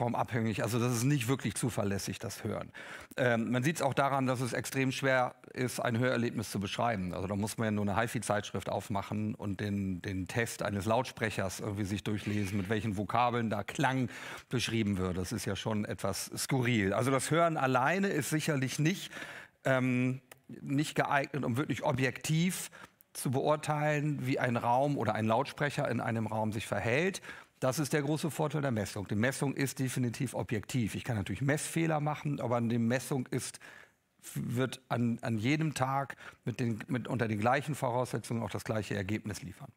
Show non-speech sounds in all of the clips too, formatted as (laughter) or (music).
raumabhängig. Also das ist nicht wirklich zuverlässig, das Hören. Ähm, man sieht es auch daran, dass es extrem schwer ist, ein Hörerlebnis zu beschreiben. Also da muss man ja nur eine HiFi-Zeitschrift aufmachen und den, den Test eines Lautsprechers irgendwie sich durchlesen, mit welchen Vokabeln da Klang beschrieben wird. Das ist ja schon etwas skurril. Also das Hören alleine ist sicherlich nicht, ähm, nicht geeignet, um wirklich objektiv zu beurteilen, wie ein Raum oder ein Lautsprecher in einem Raum sich verhält. Das ist der große Vorteil der Messung. Die Messung ist definitiv objektiv. Ich kann natürlich Messfehler machen, aber die Messung ist, wird an, an jedem Tag mit den, mit, unter den gleichen Voraussetzungen auch das gleiche Ergebnis liefern.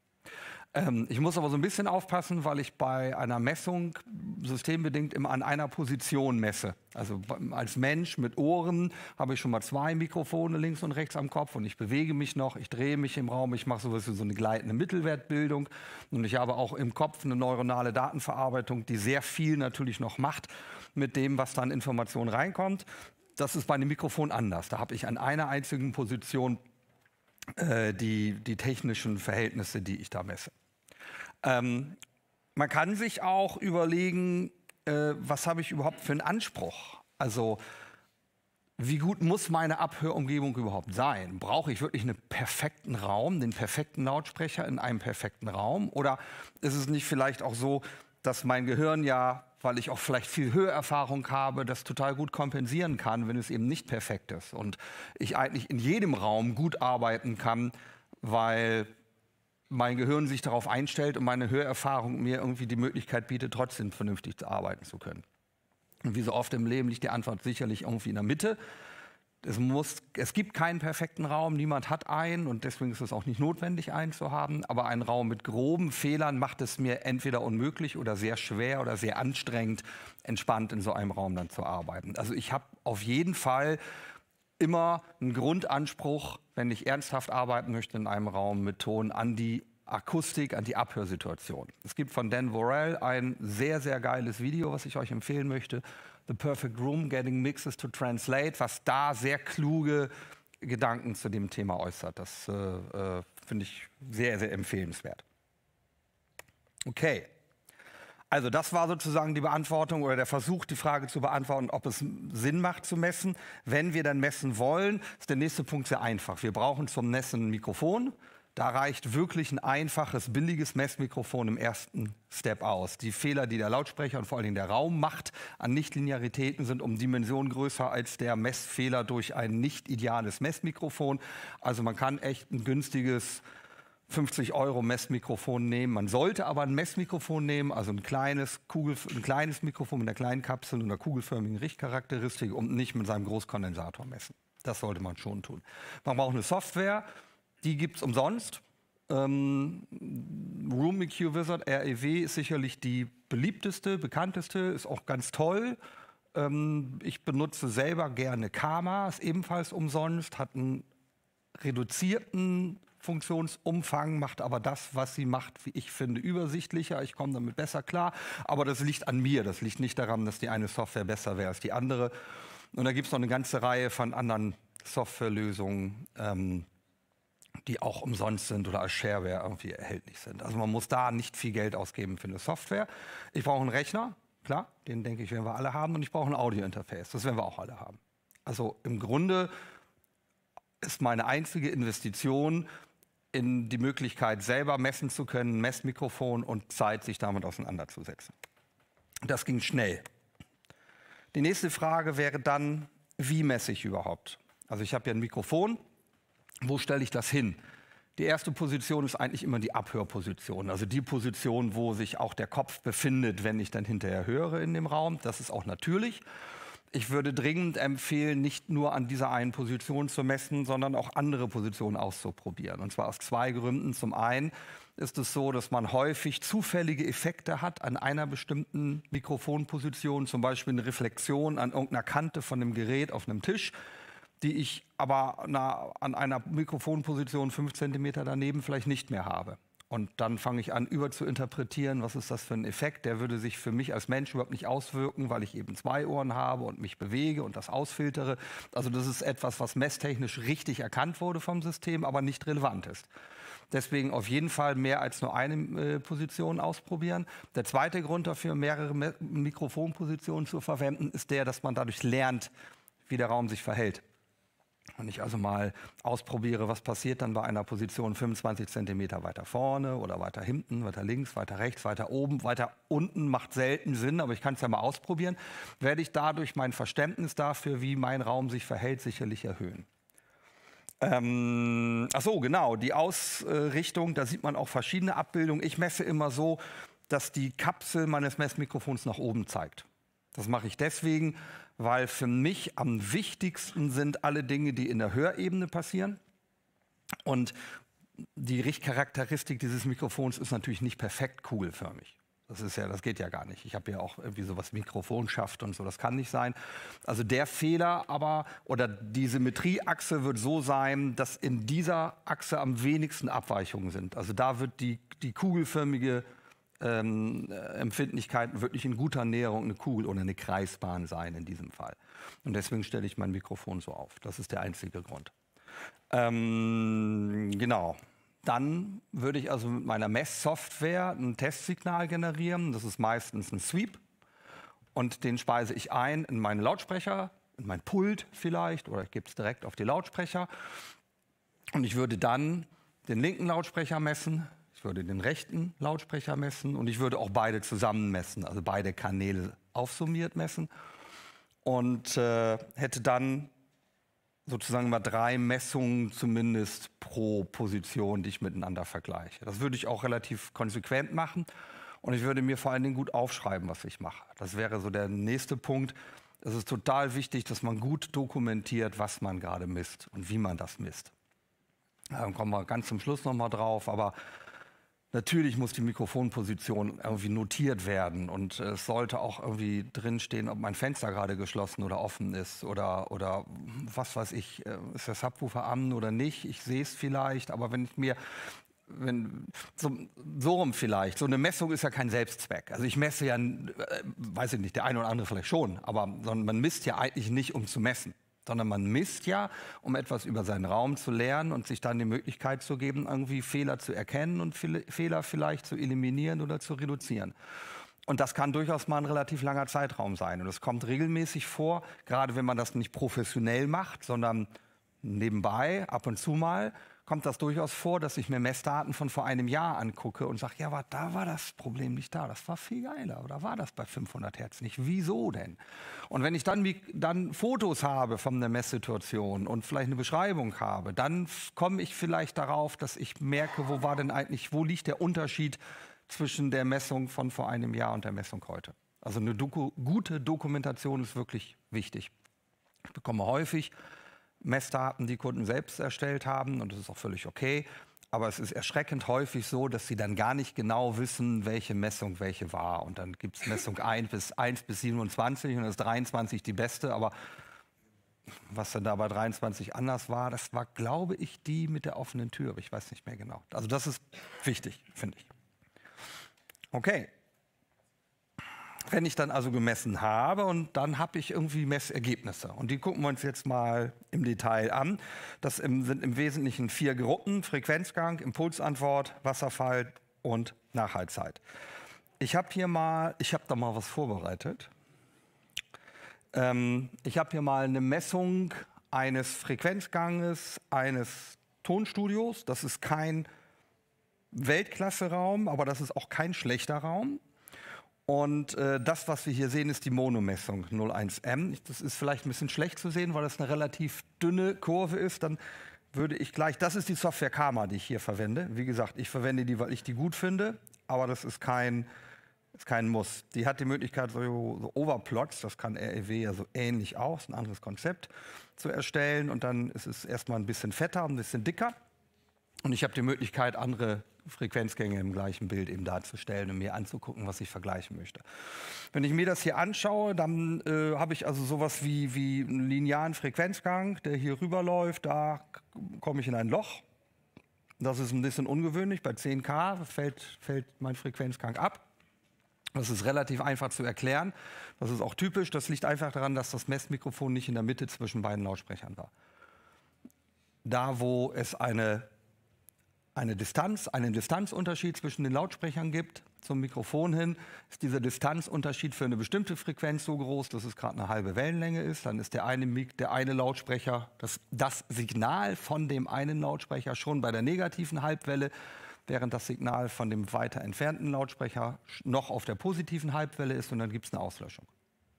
Ähm, ich muss aber so ein bisschen aufpassen, weil ich bei einer Messung systembedingt immer an einer Position messe. Also als Mensch mit Ohren habe ich schon mal zwei Mikrofone links und rechts am Kopf und ich bewege mich noch, ich drehe mich im Raum, ich mache sowas wie so eine gleitende Mittelwertbildung und ich habe auch im Kopf eine neuronale Datenverarbeitung, die sehr viel natürlich noch macht mit dem, was dann Informationen reinkommt. Das ist bei einem Mikrofon anders. Da habe ich an einer einzigen Position äh, die, die technischen Verhältnisse, die ich da messe. Ähm, man kann sich auch überlegen, äh, was habe ich überhaupt für einen Anspruch? Also wie gut muss meine Abhörumgebung überhaupt sein? Brauche ich wirklich einen perfekten Raum, den perfekten Lautsprecher in einem perfekten Raum? Oder ist es nicht vielleicht auch so, dass mein Gehirn ja, weil ich auch vielleicht viel Höherfahrung habe, das total gut kompensieren kann, wenn es eben nicht perfekt ist? Und ich eigentlich in jedem Raum gut arbeiten kann, weil mein Gehirn sich darauf einstellt und meine Hörerfahrung mir irgendwie die Möglichkeit bietet, trotzdem vernünftig zu arbeiten zu können. Und wie so oft im Leben liegt die Antwort sicherlich irgendwie in der Mitte. Es, muss, es gibt keinen perfekten Raum, niemand hat einen und deswegen ist es auch nicht notwendig, einen zu haben. Aber ein Raum mit groben Fehlern macht es mir entweder unmöglich oder sehr schwer oder sehr anstrengend, entspannt in so einem Raum dann zu arbeiten. Also ich habe auf jeden Fall immer ein Grundanspruch, wenn ich ernsthaft arbeiten möchte in einem Raum mit Ton, an die Akustik, an die Abhörsituation. Es gibt von Dan Vorell ein sehr, sehr geiles Video, was ich euch empfehlen möchte. The Perfect Room, Getting Mixes to Translate, was da sehr kluge Gedanken zu dem Thema äußert. Das äh, äh, finde ich sehr, sehr empfehlenswert. Okay. Also das war sozusagen die Beantwortung oder der Versuch, die Frage zu beantworten, ob es Sinn macht zu messen. Wenn wir dann messen wollen, ist der nächste Punkt sehr einfach. Wir brauchen zum Messen ein Mikrofon. Da reicht wirklich ein einfaches, billiges Messmikrofon im ersten Step aus. Die Fehler, die der Lautsprecher und vor allen Dingen der Raum macht an Nichtlinearitäten, sind um Dimensionen größer als der Messfehler durch ein nicht ideales Messmikrofon. Also man kann echt ein günstiges 50 Euro Messmikrofon nehmen. Man sollte aber ein Messmikrofon nehmen, also ein kleines, Kugel, ein kleines Mikrofon mit einer kleinen Kapsel und einer kugelförmigen Richtcharakteristik und nicht mit seinem Großkondensator messen. Das sollte man schon tun. Man braucht eine Software, die gibt es umsonst. Ähm, Room EQ Wizard REW ist sicherlich die beliebteste, bekannteste, ist auch ganz toll. Ähm, ich benutze selber gerne Karma, ist ebenfalls umsonst, hat einen reduzierten Funktionsumfang, macht aber das, was sie macht, wie ich finde, übersichtlicher. Ich komme damit besser klar. Aber das liegt an mir. Das liegt nicht daran, dass die eine Software besser wäre als die andere. Und da gibt es noch eine ganze Reihe von anderen Softwarelösungen, ähm, die auch umsonst sind oder als Shareware irgendwie erhältlich sind. Also man muss da nicht viel Geld ausgeben für eine Software. Ich brauche einen Rechner, klar, den denke ich, werden wir alle haben. Und ich brauche ein Audiointerface, das werden wir auch alle haben. Also im Grunde ist meine einzige Investition in die Möglichkeit, selber messen zu können, Messmikrofon und Zeit, sich damit auseinanderzusetzen. Das ging schnell. Die nächste Frage wäre dann, wie messe ich überhaupt? Also ich habe ja ein Mikrofon, wo stelle ich das hin? Die erste Position ist eigentlich immer die Abhörposition, also die Position, wo sich auch der Kopf befindet, wenn ich dann hinterher höre in dem Raum. Das ist auch natürlich ich würde dringend empfehlen, nicht nur an dieser einen Position zu messen, sondern auch andere Positionen auszuprobieren. Und zwar aus zwei Gründen. Zum einen ist es so, dass man häufig zufällige Effekte hat an einer bestimmten Mikrofonposition, zum Beispiel eine Reflexion an irgendeiner Kante von einem Gerät auf einem Tisch, die ich aber an einer Mikrofonposition fünf Zentimeter daneben vielleicht nicht mehr habe. Und dann fange ich an, über zu interpretieren, was ist das für ein Effekt. Der würde sich für mich als Mensch überhaupt nicht auswirken, weil ich eben zwei Ohren habe und mich bewege und das ausfiltere. Also das ist etwas, was messtechnisch richtig erkannt wurde vom System, aber nicht relevant ist. Deswegen auf jeden Fall mehr als nur eine äh, Position ausprobieren. Der zweite Grund dafür, mehrere Mikrofonpositionen zu verwenden, ist der, dass man dadurch lernt, wie der Raum sich verhält. Und ich also mal ausprobiere, was passiert dann bei einer Position 25 Zentimeter weiter vorne oder weiter hinten, weiter links, weiter rechts, weiter oben, weiter unten, macht selten Sinn, aber ich kann es ja mal ausprobieren, werde ich dadurch mein Verständnis dafür, wie mein Raum sich verhält, sicherlich erhöhen. Ähm, ach so, genau, die Ausrichtung, da sieht man auch verschiedene Abbildungen. Ich messe immer so, dass die Kapsel meines Messmikrofons nach oben zeigt. Das mache ich deswegen, weil für mich am wichtigsten sind alle Dinge, die in der Hörebene passieren. Und die Richtcharakteristik dieses Mikrofons ist natürlich nicht perfekt kugelförmig. Das ist ja, das geht ja gar nicht. Ich habe ja auch irgendwie sowas Mikrofonschaft und so, das kann nicht sein. Also der Fehler aber oder die Symmetrieachse wird so sein, dass in dieser Achse am wenigsten Abweichungen sind. Also da wird die, die kugelförmige ähm, äh, Empfindlichkeiten wirklich in guter Näherung eine Kugel oder eine Kreisbahn sein in diesem Fall. Und deswegen stelle ich mein Mikrofon so auf. Das ist der einzige Grund. Ähm, genau. Dann würde ich also mit meiner Messsoftware ein Testsignal generieren. Das ist meistens ein Sweep. Und den speise ich ein in meinen Lautsprecher, in mein Pult vielleicht, oder ich gebe es direkt auf die Lautsprecher. Und ich würde dann den linken Lautsprecher messen, ich würde den rechten Lautsprecher messen und ich würde auch beide zusammen messen, also beide Kanäle aufsummiert messen und äh, hätte dann sozusagen mal drei Messungen zumindest pro Position, die ich miteinander vergleiche. Das würde ich auch relativ konsequent machen und ich würde mir vor allen Dingen gut aufschreiben, was ich mache. Das wäre so der nächste Punkt. Es ist total wichtig, dass man gut dokumentiert, was man gerade misst und wie man das misst. Dann kommen wir ganz zum Schluss nochmal drauf, aber Natürlich muss die Mikrofonposition irgendwie notiert werden und äh, es sollte auch irgendwie drinstehen, ob mein Fenster gerade geschlossen oder offen ist oder, oder was weiß ich, äh, ist der Subwoofer an oder nicht. Ich sehe es vielleicht, aber wenn ich mir wenn, so, so, rum vielleicht. So eine Messung ist ja kein Selbstzweck. Also ich messe ja, äh, weiß ich nicht, der eine oder andere vielleicht schon, aber sondern man misst ja eigentlich nicht, um zu messen sondern man misst ja, um etwas über seinen Raum zu lernen und sich dann die Möglichkeit zu geben, irgendwie Fehler zu erkennen und Fehler vielleicht zu eliminieren oder zu reduzieren. Und das kann durchaus mal ein relativ langer Zeitraum sein. Und das kommt regelmäßig vor, gerade wenn man das nicht professionell macht, sondern nebenbei, ab und zu mal, kommt das durchaus vor, dass ich mir Messdaten von vor einem Jahr angucke und sage, ja, war, da war das Problem nicht da, das war viel geiler oder war das bei 500 Hertz nicht? Wieso denn? Und wenn ich dann, dann Fotos habe von der Messsituation und vielleicht eine Beschreibung habe, dann komme ich vielleicht darauf, dass ich merke, wo war denn eigentlich, wo liegt der Unterschied zwischen der Messung von vor einem Jahr und der Messung heute? Also eine Doku gute Dokumentation ist wirklich wichtig. Ich bekomme häufig Messdaten die Kunden selbst erstellt haben und das ist auch völlig okay. Aber es ist erschreckend häufig so, dass sie dann gar nicht genau wissen, welche Messung welche war. Und dann gibt es Messung 1 (laughs) bis, 1 bis 27 und das ist 23 die beste. Aber was dann da bei 23 anders war, das war, glaube ich, die mit der offenen Tür. Aber ich weiß nicht mehr genau. Also das ist wichtig, finde ich. Okay, wenn ich dann also gemessen habe und dann habe ich irgendwie Messergebnisse. Und die gucken wir uns jetzt mal im Detail an. Das sind im Wesentlichen vier Gruppen, Frequenzgang, Impulsantwort, Wasserfall und Nachhaltzeit. Ich habe hier mal, ich habe da mal was vorbereitet. Ähm, ich habe hier mal eine Messung eines Frequenzganges, eines Tonstudios. Das ist kein Weltklasse-Raum, aber das ist auch kein schlechter Raum. Und äh, das, was wir hier sehen, ist die Monomessung 01M. Das ist vielleicht ein bisschen schlecht zu sehen, weil das eine relativ dünne Kurve ist. Dann würde ich gleich, das ist die Software Karma, die ich hier verwende. Wie gesagt, ich verwende die, weil ich die gut finde, aber das ist kein, ist kein Muss. Die hat die Möglichkeit, so, so Overplots, das kann REW ja so ähnlich auch, ist ein anderes Konzept, zu erstellen. Und dann ist es erstmal ein bisschen fetter, ein bisschen dicker. Und ich habe die Möglichkeit, andere Frequenzgänge im gleichen Bild eben darzustellen und mir anzugucken, was ich vergleichen möchte. Wenn ich mir das hier anschaue, dann äh, habe ich also sowas wie, wie einen linearen Frequenzgang, der hier rüberläuft, da komme ich in ein Loch. Das ist ein bisschen ungewöhnlich. Bei 10K fällt, fällt mein Frequenzgang ab. Das ist relativ einfach zu erklären. Das ist auch typisch. Das liegt einfach daran, dass das Messmikrofon nicht in der Mitte zwischen beiden Lautsprechern war. Da, wo es eine eine Distanz, einen Distanzunterschied zwischen den Lautsprechern gibt zum Mikrofon hin, ist dieser Distanzunterschied für eine bestimmte Frequenz so groß, dass es gerade eine halbe Wellenlänge ist. Dann ist der eine, Mik der eine Lautsprecher, das, das Signal von dem einen Lautsprecher schon bei der negativen Halbwelle, während das Signal von dem weiter entfernten Lautsprecher noch auf der positiven Halbwelle ist und dann gibt es eine Auslöschung.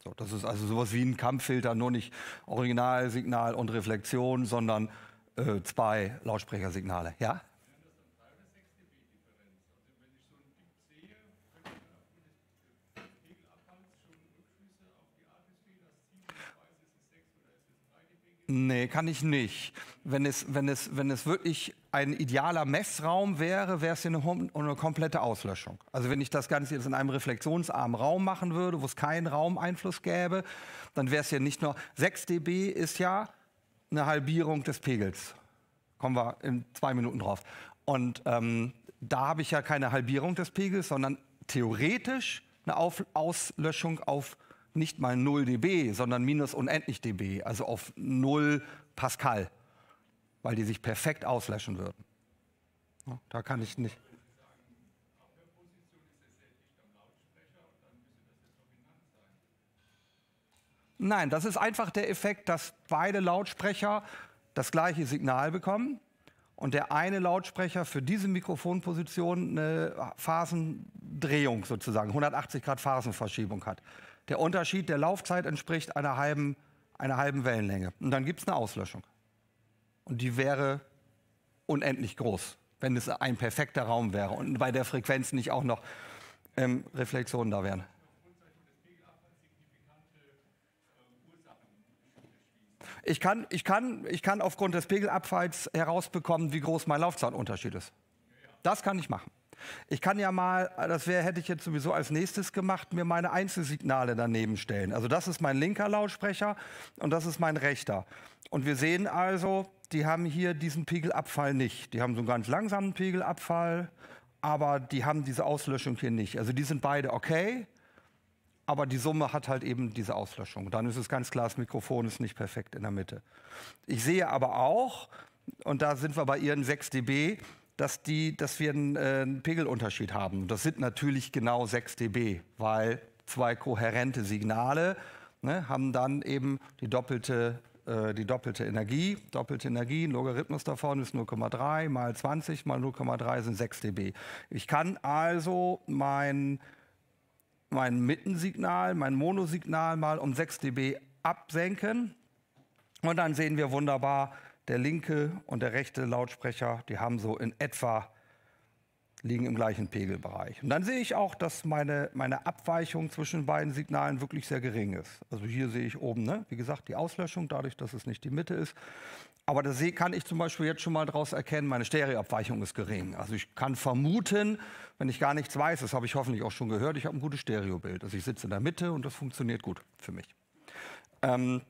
So, das ist also sowas wie ein Kampffilter, nur nicht Originalsignal und Reflexion, sondern äh, zwei Lautsprechersignale. Ja? Nee, kann ich nicht. Wenn es, wenn es, wenn es wirklich ein idealer Messraum wäre, wäre es eine, eine komplette Auslöschung. Also wenn ich das Ganze jetzt in einem reflektionsarmen Raum machen würde, wo es keinen Raumeinfluss gäbe, dann wäre es ja nicht nur... 6 dB ist ja eine Halbierung des Pegels. Kommen wir in zwei Minuten drauf. Und ähm, da habe ich ja keine Halbierung des Pegels, sondern theoretisch eine auf Auslöschung auf nicht mal 0 dB, sondern minus unendlich dB, also auf 0 Pascal, weil die sich perfekt auslöschen würden. Da kann ich nicht. Nein, das ist einfach der Effekt, dass beide Lautsprecher das gleiche Signal bekommen und der eine Lautsprecher für diese Mikrofonposition eine Phasendrehung sozusagen, 180 Grad Phasenverschiebung hat. Der Unterschied der Laufzeit entspricht einer halben, einer halben Wellenlänge. Und dann gibt es eine Auslöschung. Und die wäre unendlich groß, wenn es ein perfekter Raum wäre und bei der Frequenz nicht auch noch ähm, Reflexionen da wären. Ich kann, ich, kann, ich kann aufgrund des Pegelabfalls herausbekommen, wie groß mein Laufzeitunterschied ist. Das kann ich machen. Ich kann ja mal, äh, das wär, hätte ich jetzt sowieso als nächstes gemacht, mir meine Einzelsignale daneben stellen. Also das ist mein linker Lautsprecher und das ist mein rechter. Und wir sehen also, die haben hier diesen Pegelabfall nicht. Die haben so einen ganz langsamen Pegelabfall, aber die haben diese Auslöschung hier nicht. Also die sind beide okay, aber die Summe hat halt eben diese Auslöschung. Dann ist es ganz klar, das Mikrofon ist nicht perfekt in der Mitte. Ich sehe aber auch, und da sind wir bei ihren 6 dB, dass, die, dass wir einen, äh, einen Pegelunterschied haben. Das sind natürlich genau 6 dB, weil zwei kohärente Signale ne, haben dann eben die doppelte, äh, die doppelte Energie. Doppelte Energie, ein Logarithmus davon ist 0,3 mal 20 mal 0,3 sind 6 dB. Ich kann also mein, mein Mittensignal, mein Monosignal mal um 6 dB absenken. Und dann sehen wir wunderbar, der linke und der rechte Lautsprecher, die haben so in etwa liegen im gleichen Pegelbereich. Und dann sehe ich auch, dass meine, meine Abweichung zwischen beiden Signalen wirklich sehr gering ist. Also hier sehe ich oben, ne? wie gesagt, die Auslöschung, dadurch, dass es nicht die Mitte ist. Aber da kann ich zum Beispiel jetzt schon mal daraus erkennen, meine Stereoabweichung ist gering. Also ich kann vermuten, wenn ich gar nichts weiß, das habe ich hoffentlich auch schon gehört, ich habe ein gutes Stereobild. Also ich sitze in der Mitte und das funktioniert gut für mich. Ähm,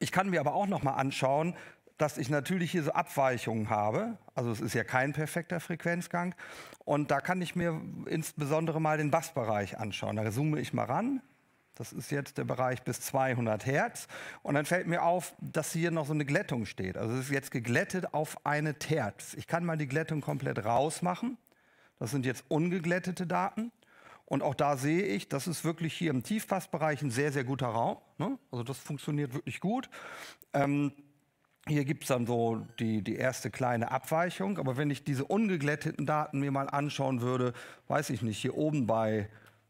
ich kann mir aber auch noch mal anschauen, dass ich natürlich hier so Abweichungen habe. Also es ist ja kein perfekter Frequenzgang. Und da kann ich mir insbesondere mal den Bassbereich anschauen. Da zoome ich mal ran. Das ist jetzt der Bereich bis 200 Hertz. Und dann fällt mir auf, dass hier noch so eine Glättung steht. Also es ist jetzt geglättet auf eine Terz. Ich kann mal die Glättung komplett rausmachen. Das sind jetzt ungeglättete Daten. Und auch da sehe ich, das ist wirklich hier im Tiefpassbereich ein sehr, sehr guter Raum. Ne? Also das funktioniert wirklich gut. Ähm, hier gibt es dann so die, die erste kleine Abweichung. Aber wenn ich diese ungeglätteten Daten mir mal anschauen würde, weiß ich nicht, hier oben bei,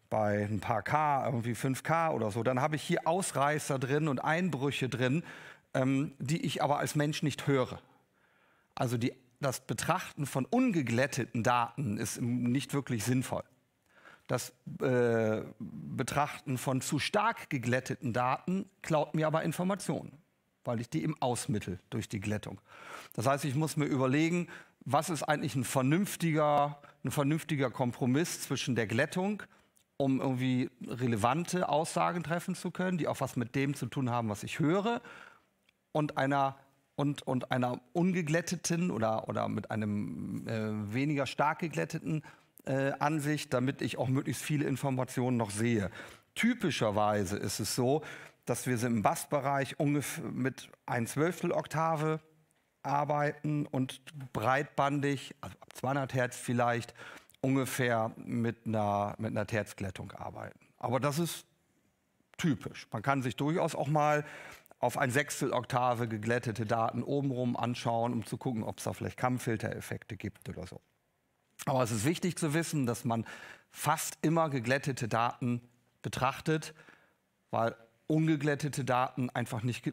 bei ein paar K, irgendwie 5K oder so, dann habe ich hier Ausreißer drin und Einbrüche drin, ähm, die ich aber als Mensch nicht höre. Also die, das Betrachten von ungeglätteten Daten ist nicht wirklich sinnvoll. Das äh, Betrachten von zu stark geglätteten Daten klaut mir aber Informationen weil ich die im Ausmittel durch die Glättung. Das heißt, ich muss mir überlegen, was ist eigentlich ein vernünftiger, ein vernünftiger Kompromiss zwischen der Glättung, um irgendwie relevante Aussagen treffen zu können, die auch was mit dem zu tun haben, was ich höre, und einer und, und einer ungeglätteten oder, oder mit einem äh, weniger stark geglätteten äh, Ansicht, damit ich auch möglichst viele Informationen noch sehe. Typischerweise ist es so, dass wir im Bassbereich ungefähr mit ein Zwölftel Oktave arbeiten und breitbandig, also ab 200 Hertz vielleicht, ungefähr mit einer, mit einer Terzglättung arbeiten. Aber das ist typisch. Man kann sich durchaus auch mal auf ein Sechstel Oktave geglättete Daten obenrum anschauen, um zu gucken, ob es da vielleicht Kammfiltereffekte gibt oder so. Aber es ist wichtig zu wissen, dass man fast immer geglättete Daten betrachtet, weil ungeglättete Daten einfach nicht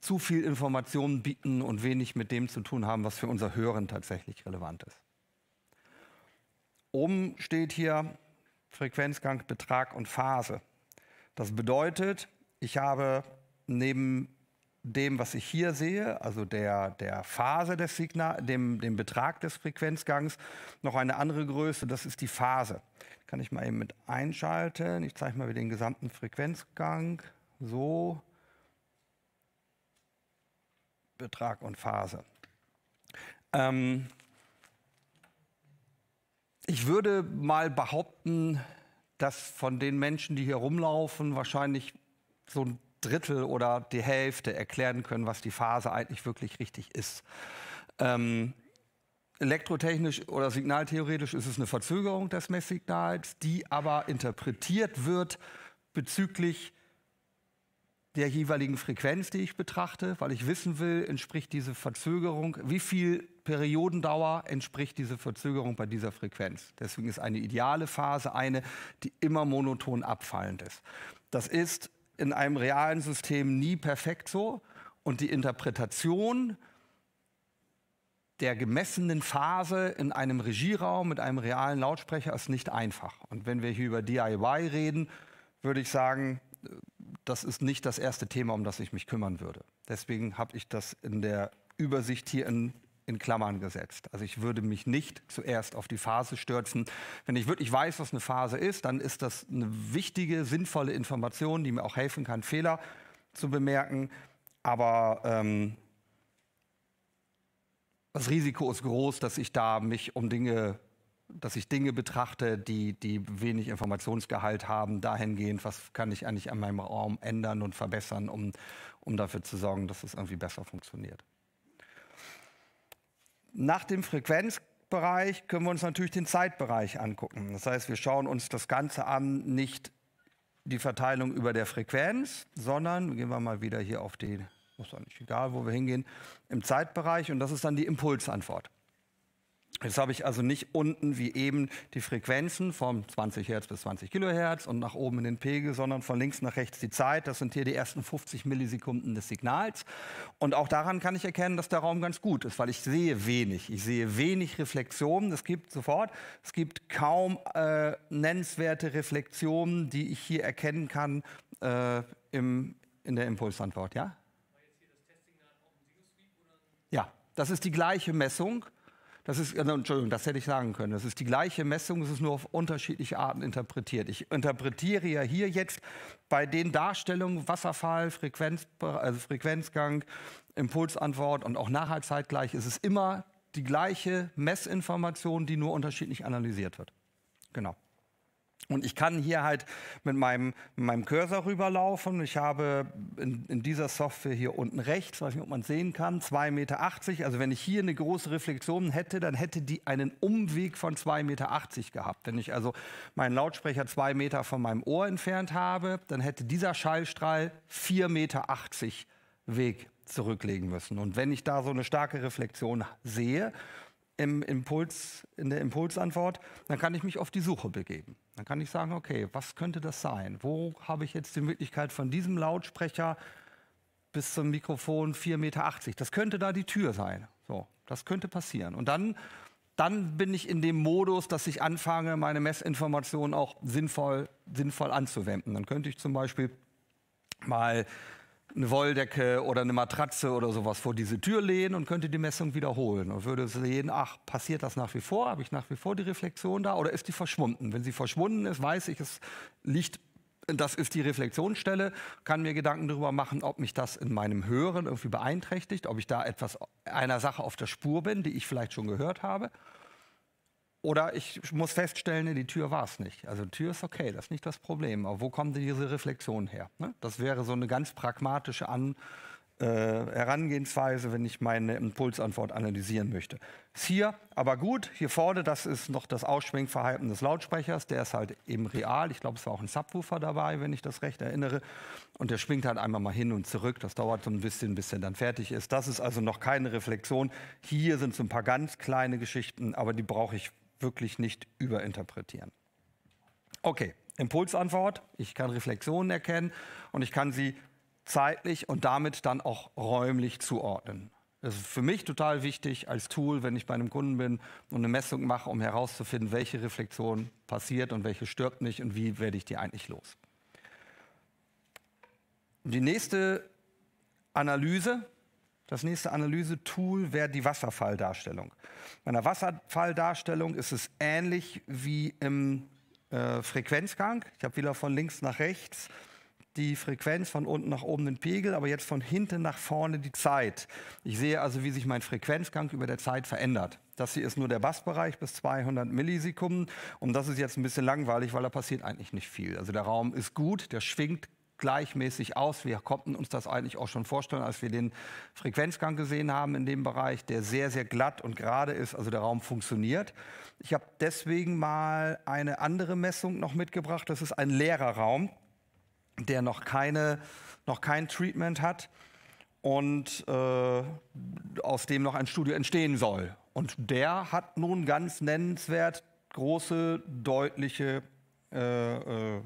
zu viel Informationen bieten und wenig mit dem zu tun haben, was für unser Hören tatsächlich relevant ist. Oben steht hier Frequenzgang, Betrag und Phase. Das bedeutet, ich habe neben dem, was ich hier sehe, also der, der Phase des Signals, dem, dem Betrag des Frequenzgangs, noch eine andere Größe, das ist die Phase. Kann ich mal eben mit einschalten. Ich zeige mal wieder den gesamten Frequenzgang so Betrag und Phase. Ähm, ich würde mal behaupten, dass von den Menschen, die hier rumlaufen, wahrscheinlich so ein Drittel oder die Hälfte erklären können, was die Phase eigentlich wirklich richtig ist. Ähm, elektrotechnisch oder signaltheoretisch ist es eine Verzögerung des Messsignals, die aber interpretiert wird bezüglich der jeweiligen Frequenz, die ich betrachte, weil ich wissen will, entspricht diese Verzögerung, wie viel Periodendauer entspricht diese Verzögerung bei dieser Frequenz. Deswegen ist eine ideale Phase eine, die immer monoton abfallend ist. Das ist in einem realen System nie perfekt so und die Interpretation der gemessenen Phase in einem Regieraum mit einem realen Lautsprecher ist nicht einfach. Und wenn wir hier über DIY reden, würde ich sagen, das ist nicht das erste Thema, um das ich mich kümmern würde. Deswegen habe ich das in der Übersicht hier in, in Klammern gesetzt. Also ich würde mich nicht zuerst auf die Phase stürzen. Wenn ich wirklich weiß, was eine Phase ist, dann ist das eine wichtige, sinnvolle Information, die mir auch helfen kann, Fehler zu bemerken. Aber ähm, das Risiko ist groß, dass ich da mich um Dinge dass ich Dinge betrachte, die, die wenig Informationsgehalt haben, dahingehend, was kann ich eigentlich an meinem Raum ändern und verbessern, um, um dafür zu sorgen, dass es irgendwie besser funktioniert. Nach dem Frequenzbereich können wir uns natürlich den Zeitbereich angucken. Das heißt, wir schauen uns das Ganze an, nicht die Verteilung über der Frequenz, sondern, gehen wir mal wieder hier auf die, ist auch nicht egal, wo wir hingehen, im Zeitbereich und das ist dann die Impulsantwort. Jetzt habe ich also nicht unten wie eben die Frequenzen von 20 Hertz bis 20 Kilohertz und nach oben in den Pegel, sondern von links nach rechts die Zeit. Das sind hier die ersten 50 Millisekunden des Signals. Und auch daran kann ich erkennen, dass der Raum ganz gut ist, weil ich sehe wenig. Ich sehe wenig Reflexionen. Es gibt sofort, es gibt kaum äh, nennenswerte Reflexionen, die ich hier erkennen kann äh, im, in der Impulsantwort. Ja? Ja, das ist die gleiche Messung. Das ist, also, Entschuldigung, das hätte ich sagen können. Das ist die gleiche Messung, es ist nur auf unterschiedliche Arten interpretiert. Ich interpretiere ja hier jetzt bei den Darstellungen Wasserfall, Frequenz, also Frequenzgang, Impulsantwort und auch zeitgleich ist es immer die gleiche Messinformation, die nur unterschiedlich analysiert wird. Genau. Und ich kann hier halt mit meinem, mit meinem Cursor rüberlaufen. Ich habe in, in, dieser Software hier unten rechts, weiß nicht, ob man sehen kann, 2,80 Meter. Also wenn ich hier eine große Reflexion hätte, dann hätte die einen Umweg von 2,80 Meter gehabt. Wenn ich also meinen Lautsprecher 2 Meter von meinem Ohr entfernt habe, dann hätte dieser Schallstrahl 4,80 Meter Weg zurücklegen müssen. Und wenn ich da so eine starke Reflexion sehe, im Impuls, in der Impulsantwort, dann kann ich mich auf die Suche begeben. Dann kann ich sagen, okay, was könnte das sein? Wo habe ich jetzt die Möglichkeit von diesem Lautsprecher bis zum Mikrofon 4,80 Meter? Das könnte da die Tür sein. So, das könnte passieren. Und dann, dann bin ich in dem Modus, dass ich anfange, meine Messinformationen auch sinnvoll, sinnvoll anzuwenden. Dann könnte ich zum Beispiel mal eine Wolldecke oder eine Matratze oder sowas vor diese Tür lehnen und könnte die Messung wiederholen und würde sehen, ach, passiert das nach wie vor? Habe ich nach wie vor die Reflexion da oder ist die verschwunden? Wenn sie verschwunden ist, weiß ich, es liegt das ist die Reflexionsstelle, kann mir Gedanken darüber machen, ob mich das in meinem Hören irgendwie beeinträchtigt, ob ich da etwas einer Sache auf der Spur bin, die ich vielleicht schon gehört habe. Oder ich muss feststellen, die Tür war es nicht. Also Tür ist okay, das ist nicht das Problem. Aber wo kommt diese Reflexion her? Ne? Das wäre so eine ganz pragmatische An äh, Herangehensweise, wenn ich meine Impulsantwort analysieren möchte. Ist hier aber gut, hier vorne, das ist noch das Ausschwingverhalten des Lautsprechers, der ist halt eben real. Ich glaube, es war auch ein Subwoofer dabei, wenn ich das recht erinnere. Und der schwingt halt einmal mal hin und zurück. Das dauert so ein bisschen, bis der dann fertig ist. Das ist also noch keine Reflexion. Hier sind so ein paar ganz kleine Geschichten, aber die brauche ich wirklich nicht überinterpretieren. Okay, Impulsantwort. Ich kann Reflexionen erkennen und ich kann sie zeitlich und damit dann auch räumlich zuordnen. Das ist für mich total wichtig als Tool, wenn ich bei einem Kunden bin und eine Messung mache, um herauszufinden, welche Reflexion passiert und welche stirbt nicht und wie werde ich die eigentlich los. Die nächste Analyse das nächste Analyse-Tool wäre die Wasserfalldarstellung. Bei einer Wasserfalldarstellung ist es ähnlich wie im äh, Frequenzgang. Ich habe wieder von links nach rechts die Frequenz, von unten nach oben den Pegel, aber jetzt von hinten nach vorne die Zeit. Ich sehe also, wie sich mein Frequenzgang über der Zeit verändert. Das hier ist nur der Bassbereich bis 200 Millisekunden und das ist jetzt ein bisschen langweilig, weil da passiert eigentlich nicht viel. Also der Raum ist gut, der schwingt gleichmäßig aus. Wir konnten uns das eigentlich auch schon vorstellen, als wir den Frequenzgang gesehen haben in dem Bereich, der sehr, sehr glatt und gerade ist, also der Raum funktioniert. Ich habe deswegen mal eine andere Messung noch mitgebracht. Das ist ein leerer Raum, der noch, keine, noch kein Treatment hat und äh, aus dem noch ein Studio entstehen soll. Und der hat nun ganz nennenswert große, deutliche äh, äh,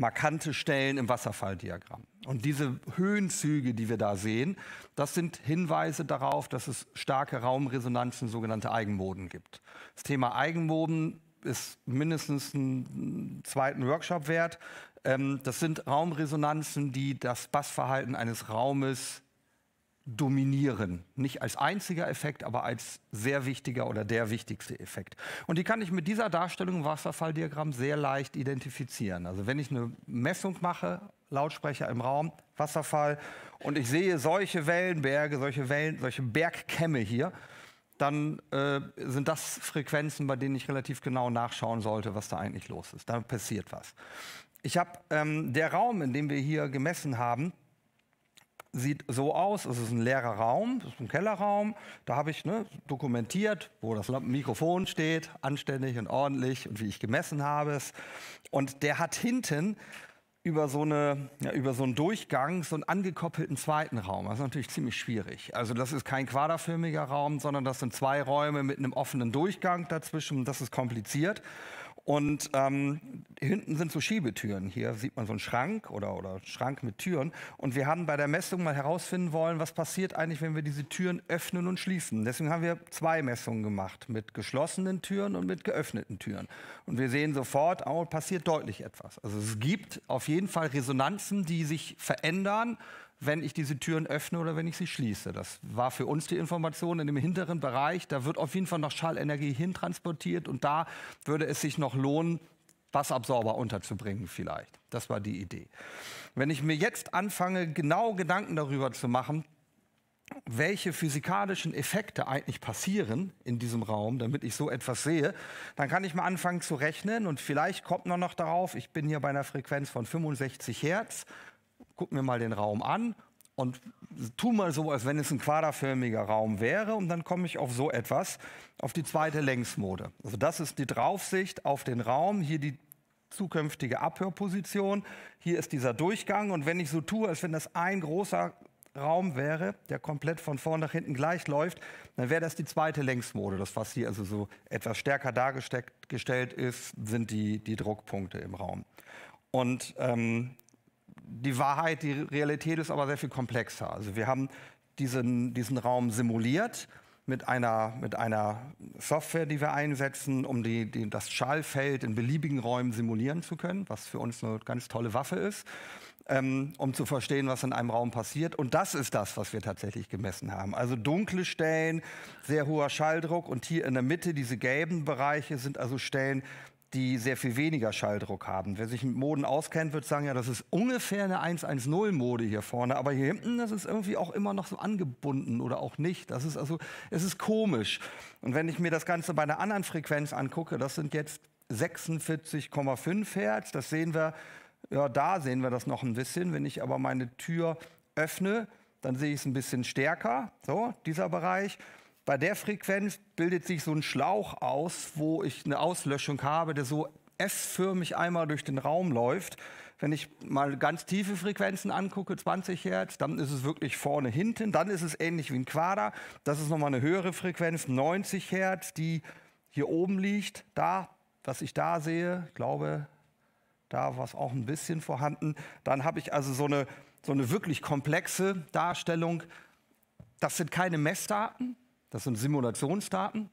markante Stellen im Wasserfalldiagramm. Und diese Höhenzüge, die wir da sehen, das sind Hinweise darauf, dass es starke Raumresonanzen, sogenannte Eigenmoden gibt. Das Thema Eigenmoden ist mindestens einen zweiten Workshop wert. Ähm, das sind Raumresonanzen, die das Bassverhalten eines Raumes dominieren. Nicht als einziger Effekt, aber als sehr wichtiger oder der wichtigste Effekt. Und die kann ich mit dieser Darstellung im Wasserfalldiagramm sehr leicht identifizieren. Also wenn ich eine Messung mache, Lautsprecher im Raum, Wasserfall, und ich sehe solche Wellenberge, solche Wellen, solche Bergkämme hier, dann äh, sind das Frequenzen, bei denen ich relativ genau nachschauen sollte, was da eigentlich los ist. Da passiert was. Ich habe ähm, der Raum, in dem wir hier gemessen haben, sieht so aus, es ist ein leerer Raum, es ist ein Kellerraum, da habe ich ne, dokumentiert, wo das Mikrofon steht, anständig und ordentlich und wie ich gemessen habe es. Und der hat hinten über so, eine, ja, über so einen Durchgang so einen angekoppelten zweiten Raum. Das ist natürlich ziemlich schwierig. Also das ist kein quaderförmiger Raum, sondern das sind zwei Räume mit einem offenen Durchgang dazwischen. Das ist kompliziert. Und ähm, hinten sind so Schiebetüren. Hier sieht man so einen Schrank oder, oder Schrank mit Türen. Und wir haben bei der Messung mal herausfinden wollen, was passiert eigentlich, wenn wir diese Türen öffnen und schließen. Deswegen haben wir zwei Messungen gemacht, mit geschlossenen Türen und mit geöffneten Türen. Und wir sehen sofort, oh, passiert deutlich etwas. Also es gibt auf jeden Fall Resonanzen, die sich verändern wenn ich diese Türen öffne oder wenn ich sie schließe. Das war für uns die Information in dem hinteren Bereich. Da wird auf jeden Fall noch Schallenergie hintransportiert und da würde es sich noch lohnen, Bassabsorber unterzubringen vielleicht. Das war die Idee. Wenn ich mir jetzt anfange, genau Gedanken darüber zu machen, welche physikalischen Effekte eigentlich passieren in diesem Raum, damit ich so etwas sehe, dann kann ich mal anfangen zu rechnen und vielleicht kommt man noch darauf, ich bin hier bei einer Frequenz von 65 Hertz guck mir mal den Raum an und tu mal so, als wenn es ein quaderförmiger Raum wäre und dann komme ich auf so etwas, auf die zweite Längsmode. Also das ist die Draufsicht auf den Raum, hier die zukünftige Abhörposition, hier ist dieser Durchgang und wenn ich so tue, als wenn das ein großer Raum wäre, der komplett von vorn nach hinten gleich läuft, dann wäre das die zweite Längsmode. Das, was hier also so etwas stärker dargestellt ist, sind die, die Druckpunkte im Raum. Und ähm, die Wahrheit, die Realität ist aber sehr viel komplexer. Also wir haben diesen, diesen Raum simuliert mit einer, mit einer Software, die wir einsetzen, um die, die, das Schallfeld in beliebigen Räumen simulieren zu können, was für uns eine ganz tolle Waffe ist, ähm, um zu verstehen, was in einem Raum passiert. Und das ist das, was wir tatsächlich gemessen haben. Also dunkle Stellen, sehr hoher Schalldruck und hier in der Mitte, diese gelben Bereiche sind also Stellen, die sehr viel weniger Schalldruck haben. Wer sich mit Moden auskennt, wird sagen, ja, das ist ungefähr eine 110-Mode hier vorne, aber hier hinten, das ist irgendwie auch immer noch so angebunden oder auch nicht. Das ist also, es ist komisch. Und wenn ich mir das Ganze bei einer anderen Frequenz angucke, das sind jetzt 46,5 Hertz, das sehen wir, ja, da sehen wir das noch ein bisschen. Wenn ich aber meine Tür öffne, dann sehe ich es ein bisschen stärker, so, dieser Bereich bei der Frequenz bildet sich so ein Schlauch aus, wo ich eine Auslöschung habe, der so S-förmig einmal durch den Raum läuft. Wenn ich mal ganz tiefe Frequenzen angucke, 20 Hertz, dann ist es wirklich vorne hinten. Dann ist es ähnlich wie ein Quader. Das ist nochmal eine höhere Frequenz, 90 Hertz, die hier oben liegt. Da, was ich da sehe, glaube, da war es auch ein bisschen vorhanden. Dann habe ich also so eine, so eine wirklich komplexe Darstellung. Das sind keine Messdaten, das sind Simulationsdaten.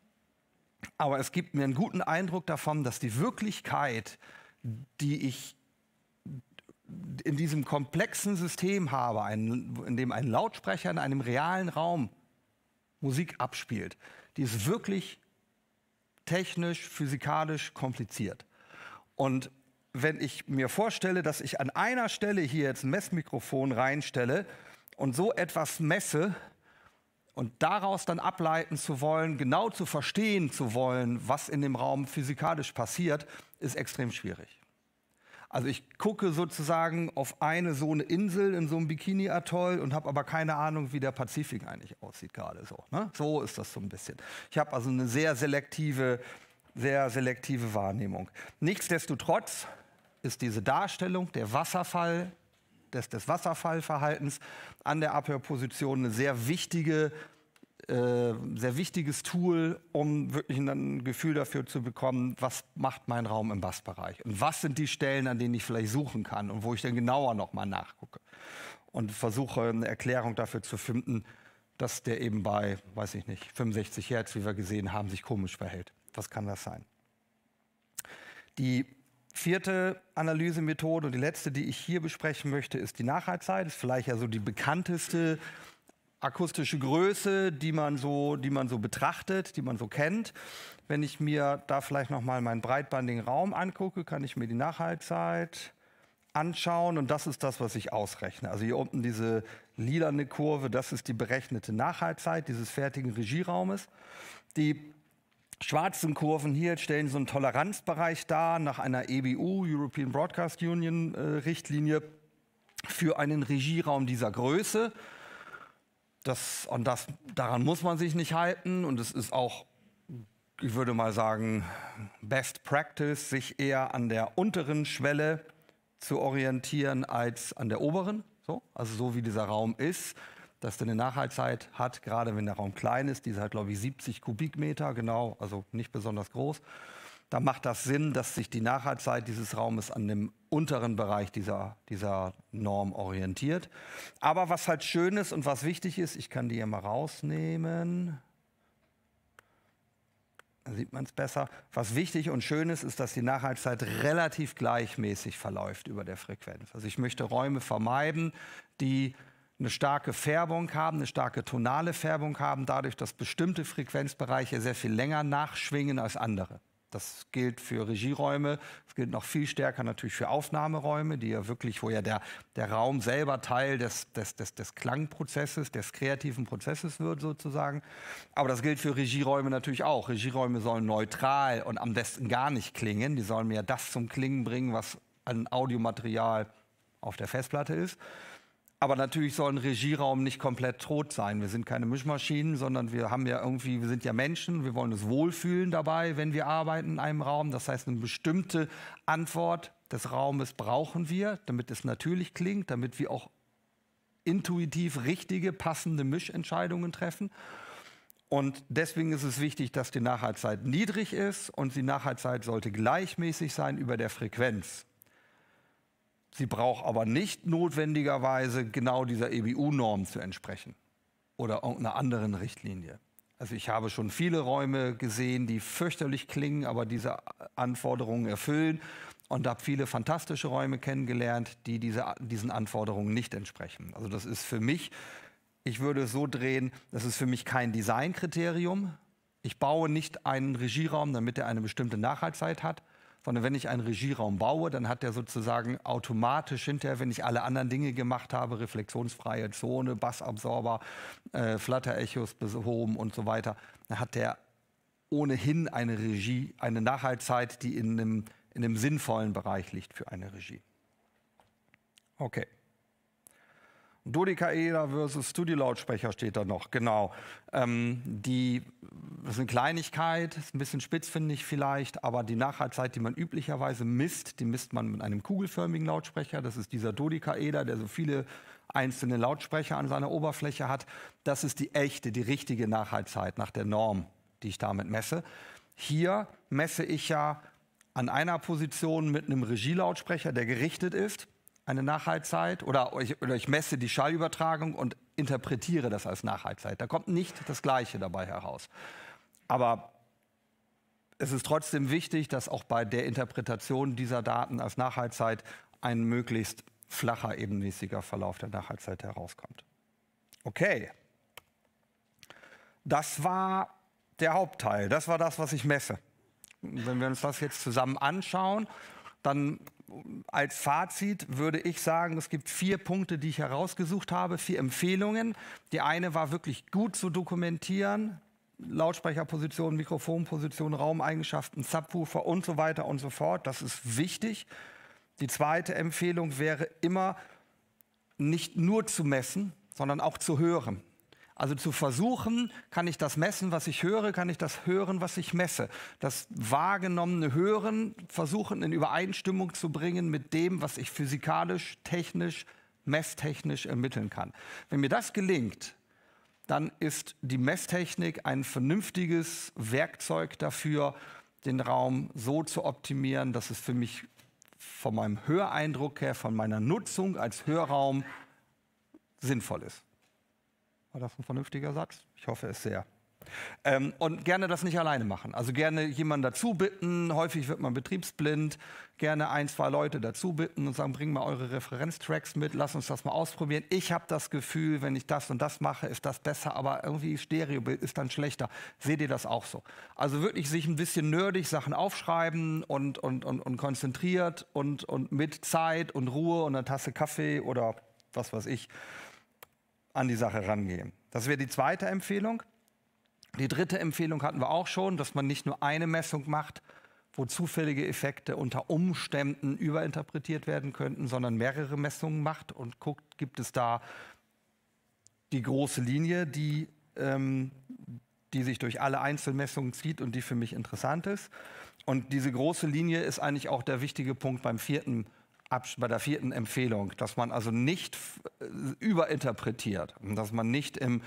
Aber es gibt mir einen guten Eindruck davon, dass die Wirklichkeit, die ich in diesem komplexen System habe, in dem ein Lautsprecher in einem realen Raum Musik abspielt, die ist wirklich technisch, physikalisch kompliziert. Und wenn ich mir vorstelle, dass ich an einer Stelle hier jetzt ein Messmikrofon reinstelle und so etwas messe, und daraus dann ableiten zu wollen, genau zu verstehen zu wollen, was in dem Raum physikalisch passiert, ist extrem schwierig. Also ich gucke sozusagen auf eine so eine Insel in so einem Bikini-Atoll und habe aber keine Ahnung, wie der Pazifik eigentlich aussieht gerade so. Ne? So ist das so ein bisschen. Ich habe also eine sehr selektive, sehr selektive Wahrnehmung. Nichtsdestotrotz ist diese Darstellung, der Wasserfall, des, des Wasserfallverhaltens an der Abhörposition eine sehr wichtige äh, sehr wichtiges Tool, um wirklich ein Gefühl dafür zu bekommen, was macht mein Raum im Bassbereich und was sind die Stellen, an denen ich vielleicht suchen kann und wo ich dann genauer nochmal nachgucke und versuche eine Erklärung dafür zu finden, dass der eben bei, weiß ich nicht, 65 Hertz, wie wir gesehen haben, sich komisch verhält. Was kann das sein? Die Vierte Analysemethode, und die letzte, die ich hier besprechen möchte, ist die Nachhaltigkeit. Ist vielleicht ja so die bekannteste akustische Größe, die man so, die man so betrachtet, die man so kennt. Wenn ich mir da vielleicht noch mal meinen breitbandigen Raum angucke, kann ich mir die Nachhaltigkeit anschauen und das ist das, was ich ausrechne. Also hier unten diese lilane Kurve, das ist die berechnete Nachhaltigkeit dieses fertigen Regieraumes. Die schwarzen Kurven hier stellen so einen Toleranzbereich dar nach einer EBU, European Broadcast Union äh, Richtlinie, für einen Regieraum dieser Größe. Das, und das, daran muss man sich nicht halten und es ist auch, ich würde mal sagen, Best Practice, sich eher an der unteren Schwelle zu orientieren als an der oberen. So, also so wie dieser Raum ist, dass der eine Nachhaltigkeit hat, gerade wenn der Raum klein ist. Dieser hat, glaube ich, 70 Kubikmeter, genau, also nicht besonders groß. Da macht das Sinn, dass sich die Nachhaltigkeit dieses Raumes an dem unteren Bereich dieser, dieser Norm orientiert. Aber was halt schön ist und was wichtig ist, ich kann die hier mal rausnehmen. Da sieht man es besser. Was wichtig und schön ist, ist, dass die Nachhaltigkeit relativ gleichmäßig verläuft über der Frequenz. Also ich möchte Räume vermeiden, die eine starke Färbung haben, eine starke tonale Färbung haben, dadurch, dass bestimmte Frequenzbereiche sehr viel länger nachschwingen als andere. Das gilt für Regieräume, das gilt noch viel stärker natürlich für Aufnahmeräume, die ja wirklich, wo ja der, der Raum selber Teil des, des, des, des Klangprozesses, des kreativen Prozesses wird sozusagen. Aber das gilt für Regieräume natürlich auch. Regieräume sollen neutral und am besten gar nicht klingen. Die sollen mir das zum Klingen bringen, was ein Audiomaterial auf der Festplatte ist. Aber natürlich soll ein Regieraum nicht komplett tot sein. Wir sind keine Mischmaschinen, sondern wir haben ja irgendwie, wir sind ja Menschen, wir wollen uns wohlfühlen dabei, wenn wir arbeiten in einem Raum. Das heißt, eine bestimmte Antwort des Raumes brauchen wir, damit es natürlich klingt, damit wir auch intuitiv richtige, passende Mischentscheidungen treffen. Und deswegen ist es wichtig, dass die Nachhaltigkeit niedrig ist und die Nachhaltigkeit sollte gleichmäßig sein über der Frequenz. Sie braucht aber nicht notwendigerweise genau dieser EBU-Norm zu entsprechen oder irgendeiner anderen Richtlinie. Also ich habe schon viele Räume gesehen, die fürchterlich klingen, aber diese Anforderungen erfüllen und habe viele fantastische Räume kennengelernt, die diese, diesen Anforderungen nicht entsprechen. Also das ist für mich, ich würde es so drehen, das ist für mich kein Designkriterium. Ich baue nicht einen Regieraum, damit er eine bestimmte Nachhaltigkeit hat, sondern wenn ich einen Regieraum baue, dann hat der sozusagen automatisch hinterher, wenn ich alle anderen Dinge gemacht habe, reflexionsfreie Zone, Bassabsorber, äh, Flutter-Echos, Home und so weiter, dann hat der ohnehin eine Regie, eine Nachhaltigkeit, die in einem, in einem sinnvollen Bereich liegt für eine Regie. Okay. Dodekaeder versus Studio-Lautsprecher steht da noch, genau. Ähm, die, das ist eine Kleinigkeit, ist ein bisschen spitzfindig vielleicht, aber die Nachhaltigkeit, die man üblicherweise misst, die misst man mit einem kugelförmigen Lautsprecher. Das ist dieser Dodekaeder, der so viele einzelne Lautsprecher an seiner Oberfläche hat. Das ist die echte, die richtige Nachhaltigkeit nach der Norm, die ich damit messe. Hier messe ich ja an einer Position mit einem Regielautsprecher, der gerichtet ist eine Nachhaltzeit oder, ich, oder ich messe die Schallübertragung und interpretiere das als Nachhaltzeit. Da kommt nicht das Gleiche dabei heraus. Aber es ist trotzdem wichtig, dass auch bei der Interpretation dieser Daten als Nachhaltzeit ein möglichst flacher, ebenmäßiger Verlauf der Nachhaltzeit herauskommt. Okay. Das war der Hauptteil. Das war das, was ich messe. Wenn wir uns das jetzt zusammen anschauen, dann als Fazit würde ich sagen, es gibt vier Punkte, die ich herausgesucht habe, vier Empfehlungen. Die eine war wirklich gut zu dokumentieren. Lautsprecherposition, Mikrofonposition, Raumeigenschaften, Subwoofer und so weiter und so fort. Das ist wichtig. Die zweite Empfehlung wäre immer, nicht nur zu messen, sondern auch zu hören. Also zu versuchen, kann ich das messen, was ich höre, kann ich das hören, was ich messe. Das wahrgenommene Hören versuchen in Übereinstimmung zu bringen mit dem, was ich physikalisch, technisch, messtechnisch ermitteln kann. Wenn mir das gelingt, dann ist die Messtechnik ein vernünftiges Werkzeug dafür, den Raum so zu optimieren, dass es für mich von meinem Höreindruck her, von meiner Nutzung als Hörraum sinnvoll ist. War das ein vernünftiger Satz? Ich hoffe es sehr. Ähm, und gerne das nicht alleine machen. Also gerne jemanden dazu bitten. Häufig wird man betriebsblind. Gerne ein, zwei Leute dazu bitten und sagen, bring mal eure Referenztracks mit, lass uns das mal ausprobieren. Ich habe das Gefühl, wenn ich das und das mache, ist das besser, aber irgendwie Stereobild ist dann schlechter. Seht ihr das auch so? Also wirklich sich ein bisschen nerdig Sachen aufschreiben und, und, und, und konzentriert und, und mit Zeit und Ruhe und einer Tasse Kaffee oder was weiß ich an die Sache rangehen. Das wäre die zweite Empfehlung. Die dritte Empfehlung hatten wir auch schon, dass man nicht nur eine Messung macht, wo zufällige Effekte unter Umständen überinterpretiert werden könnten, sondern mehrere Messungen macht und guckt, gibt es da die große Linie, die, ähm, die sich durch alle Einzelmessungen zieht und die für mich interessant ist. Und diese große Linie ist eigentlich auch der wichtige Punkt beim vierten bei der vierten Empfehlung, dass man also nicht äh, überinterpretiert, dass man nicht im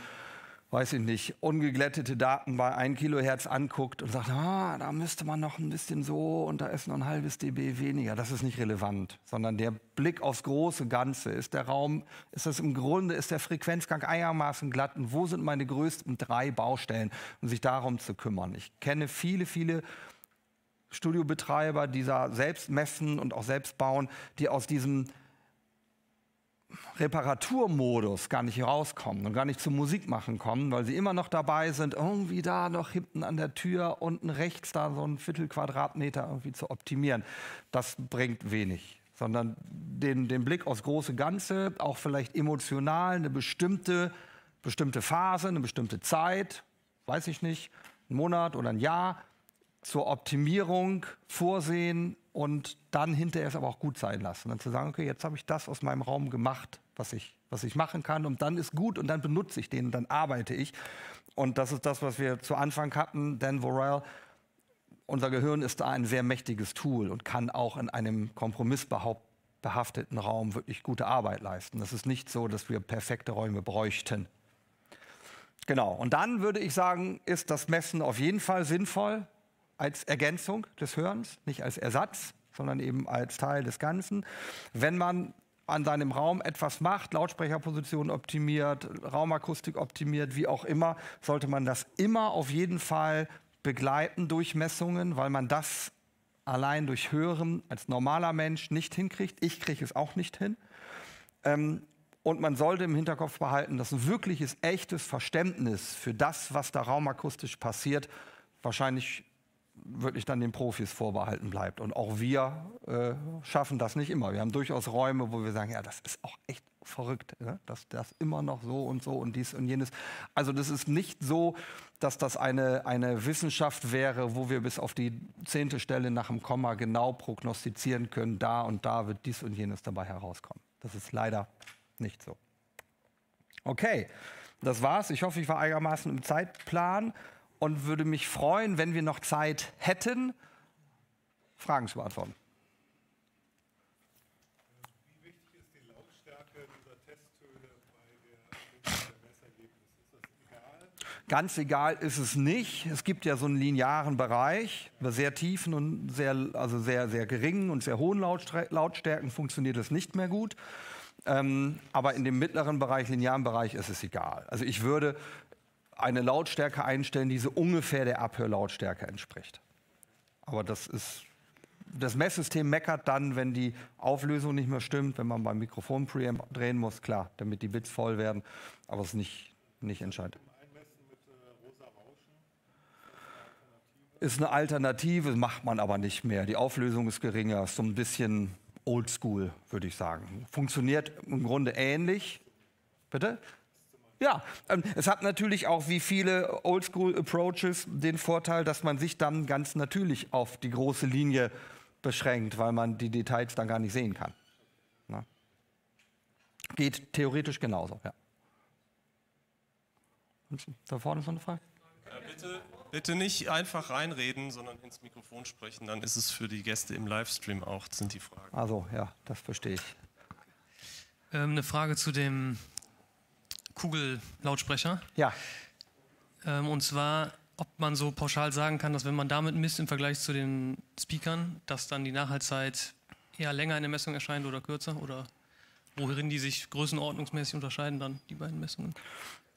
weiß ich nicht, ungeglättete Daten bei 1 Kilohertz anguckt und sagt, ah, da müsste man noch ein bisschen so und da ist noch ein halbes dB weniger. Das ist nicht relevant, sondern der Blick aufs große Ganze ist der Raum, ist das im Grunde, ist der Frequenzgang einigermaßen glatt und wo sind meine größten drei Baustellen, um sich darum zu kümmern. Ich kenne viele, viele Studiobetreiber, die selbst messen und auch selbst bauen, die aus diesem Reparaturmodus gar nicht rauskommen und gar nicht zum Musik machen kommen, weil sie immer noch dabei sind, irgendwie da noch hinten an der Tür, unten rechts da so ein Viertelquadratmeter irgendwie zu optimieren. Das bringt wenig, sondern den, den Blick aufs große Ganze, auch vielleicht emotional eine bestimmte, bestimmte Phase, eine bestimmte Zeit, weiß ich nicht, einen Monat oder ein Jahr, zur Optimierung vorsehen und dann hinterher es aber auch gut sein lassen. Dann zu sagen, okay, jetzt habe ich das aus meinem Raum gemacht, was ich, was ich machen kann und dann ist gut und dann benutze ich den und dann arbeite ich. Und das ist das, was wir zu Anfang hatten, Dan Vorell. Unser Gehirn ist da ein sehr mächtiges Tool und kann auch in einem kompromissbehafteten Raum wirklich gute Arbeit leisten. Das ist nicht so, dass wir perfekte Räume bräuchten. Genau, und dann würde ich sagen, ist das Messen auf jeden Fall sinnvoll als Ergänzung des Hörens, nicht als Ersatz, sondern eben als Teil des Ganzen. Wenn man an seinem Raum etwas macht, Lautsprecherposition optimiert, Raumakustik optimiert, wie auch immer, sollte man das immer auf jeden Fall begleiten durch Messungen, weil man das allein durch Hören als normaler Mensch nicht hinkriegt. Ich kriege es auch nicht hin. Ähm, und man sollte im Hinterkopf behalten, dass ein wirkliches, echtes Verständnis für das, was da raumakustisch passiert, wahrscheinlich wirklich dann den Profis vorbehalten bleibt. Und auch wir äh, schaffen das nicht immer. Wir haben durchaus Räume, wo wir sagen, ja, das ist auch echt verrückt, ne? dass das immer noch so und so und dies und jenes. Also das ist nicht so, dass das eine, eine Wissenschaft wäre, wo wir bis auf die zehnte Stelle nach dem Komma genau prognostizieren können, da und da wird dies und jenes dabei herauskommen. Das ist leider nicht so. Okay, das war's. Ich hoffe, ich war einigermaßen im Zeitplan und würde mich freuen, wenn wir noch Zeit hätten, Fragen zu beantworten. Wie wichtig ist die Lautstärke dieser Testtöne bei der Messergebnis? Ist das egal? Ganz egal ist es nicht. Es gibt ja so einen linearen Bereich. Bei sehr tiefen und sehr, also sehr, sehr geringen und sehr hohen Lautstärken funktioniert das nicht mehr gut. Ähm, aber in dem mittleren Bereich, linearen Bereich, ist es egal. Also ich würde eine Lautstärke einstellen, die so ungefähr der Abhörlautstärke entspricht. Aber das ist das Messsystem meckert dann, wenn die Auflösung nicht mehr stimmt, wenn man beim Mikrofon Preamp drehen muss, klar, damit die Bits voll werden, aber es ist nicht, nicht entscheidend. Ist eine Alternative, macht man aber nicht mehr. Die Auflösung ist geringer, ist so ein bisschen oldschool, würde ich sagen. Funktioniert im Grunde ähnlich. Bitte? Ja, ähm, es hat natürlich auch wie viele Oldschool-Approaches den Vorteil, dass man sich dann ganz natürlich auf die große Linie beschränkt, weil man die Details dann gar nicht sehen kann. Na? Geht theoretisch genauso, ja. Da vorne ist noch eine Frage. Äh, bitte, bitte nicht einfach reinreden, sondern ins Mikrofon sprechen, dann ist es für die Gäste im Livestream auch, sind die Fragen. Also, ja, das verstehe ich. Ähm, eine Frage zu dem Kugellautsprecher. Ja. Ähm, und zwar, ob man so pauschal sagen kann, dass wenn man damit misst im Vergleich zu den Speakern, dass dann die Nachhaltzeit eher länger in der Messung erscheint oder kürzer oder worin die sich größenordnungsmäßig unterscheiden dann, die beiden Messungen?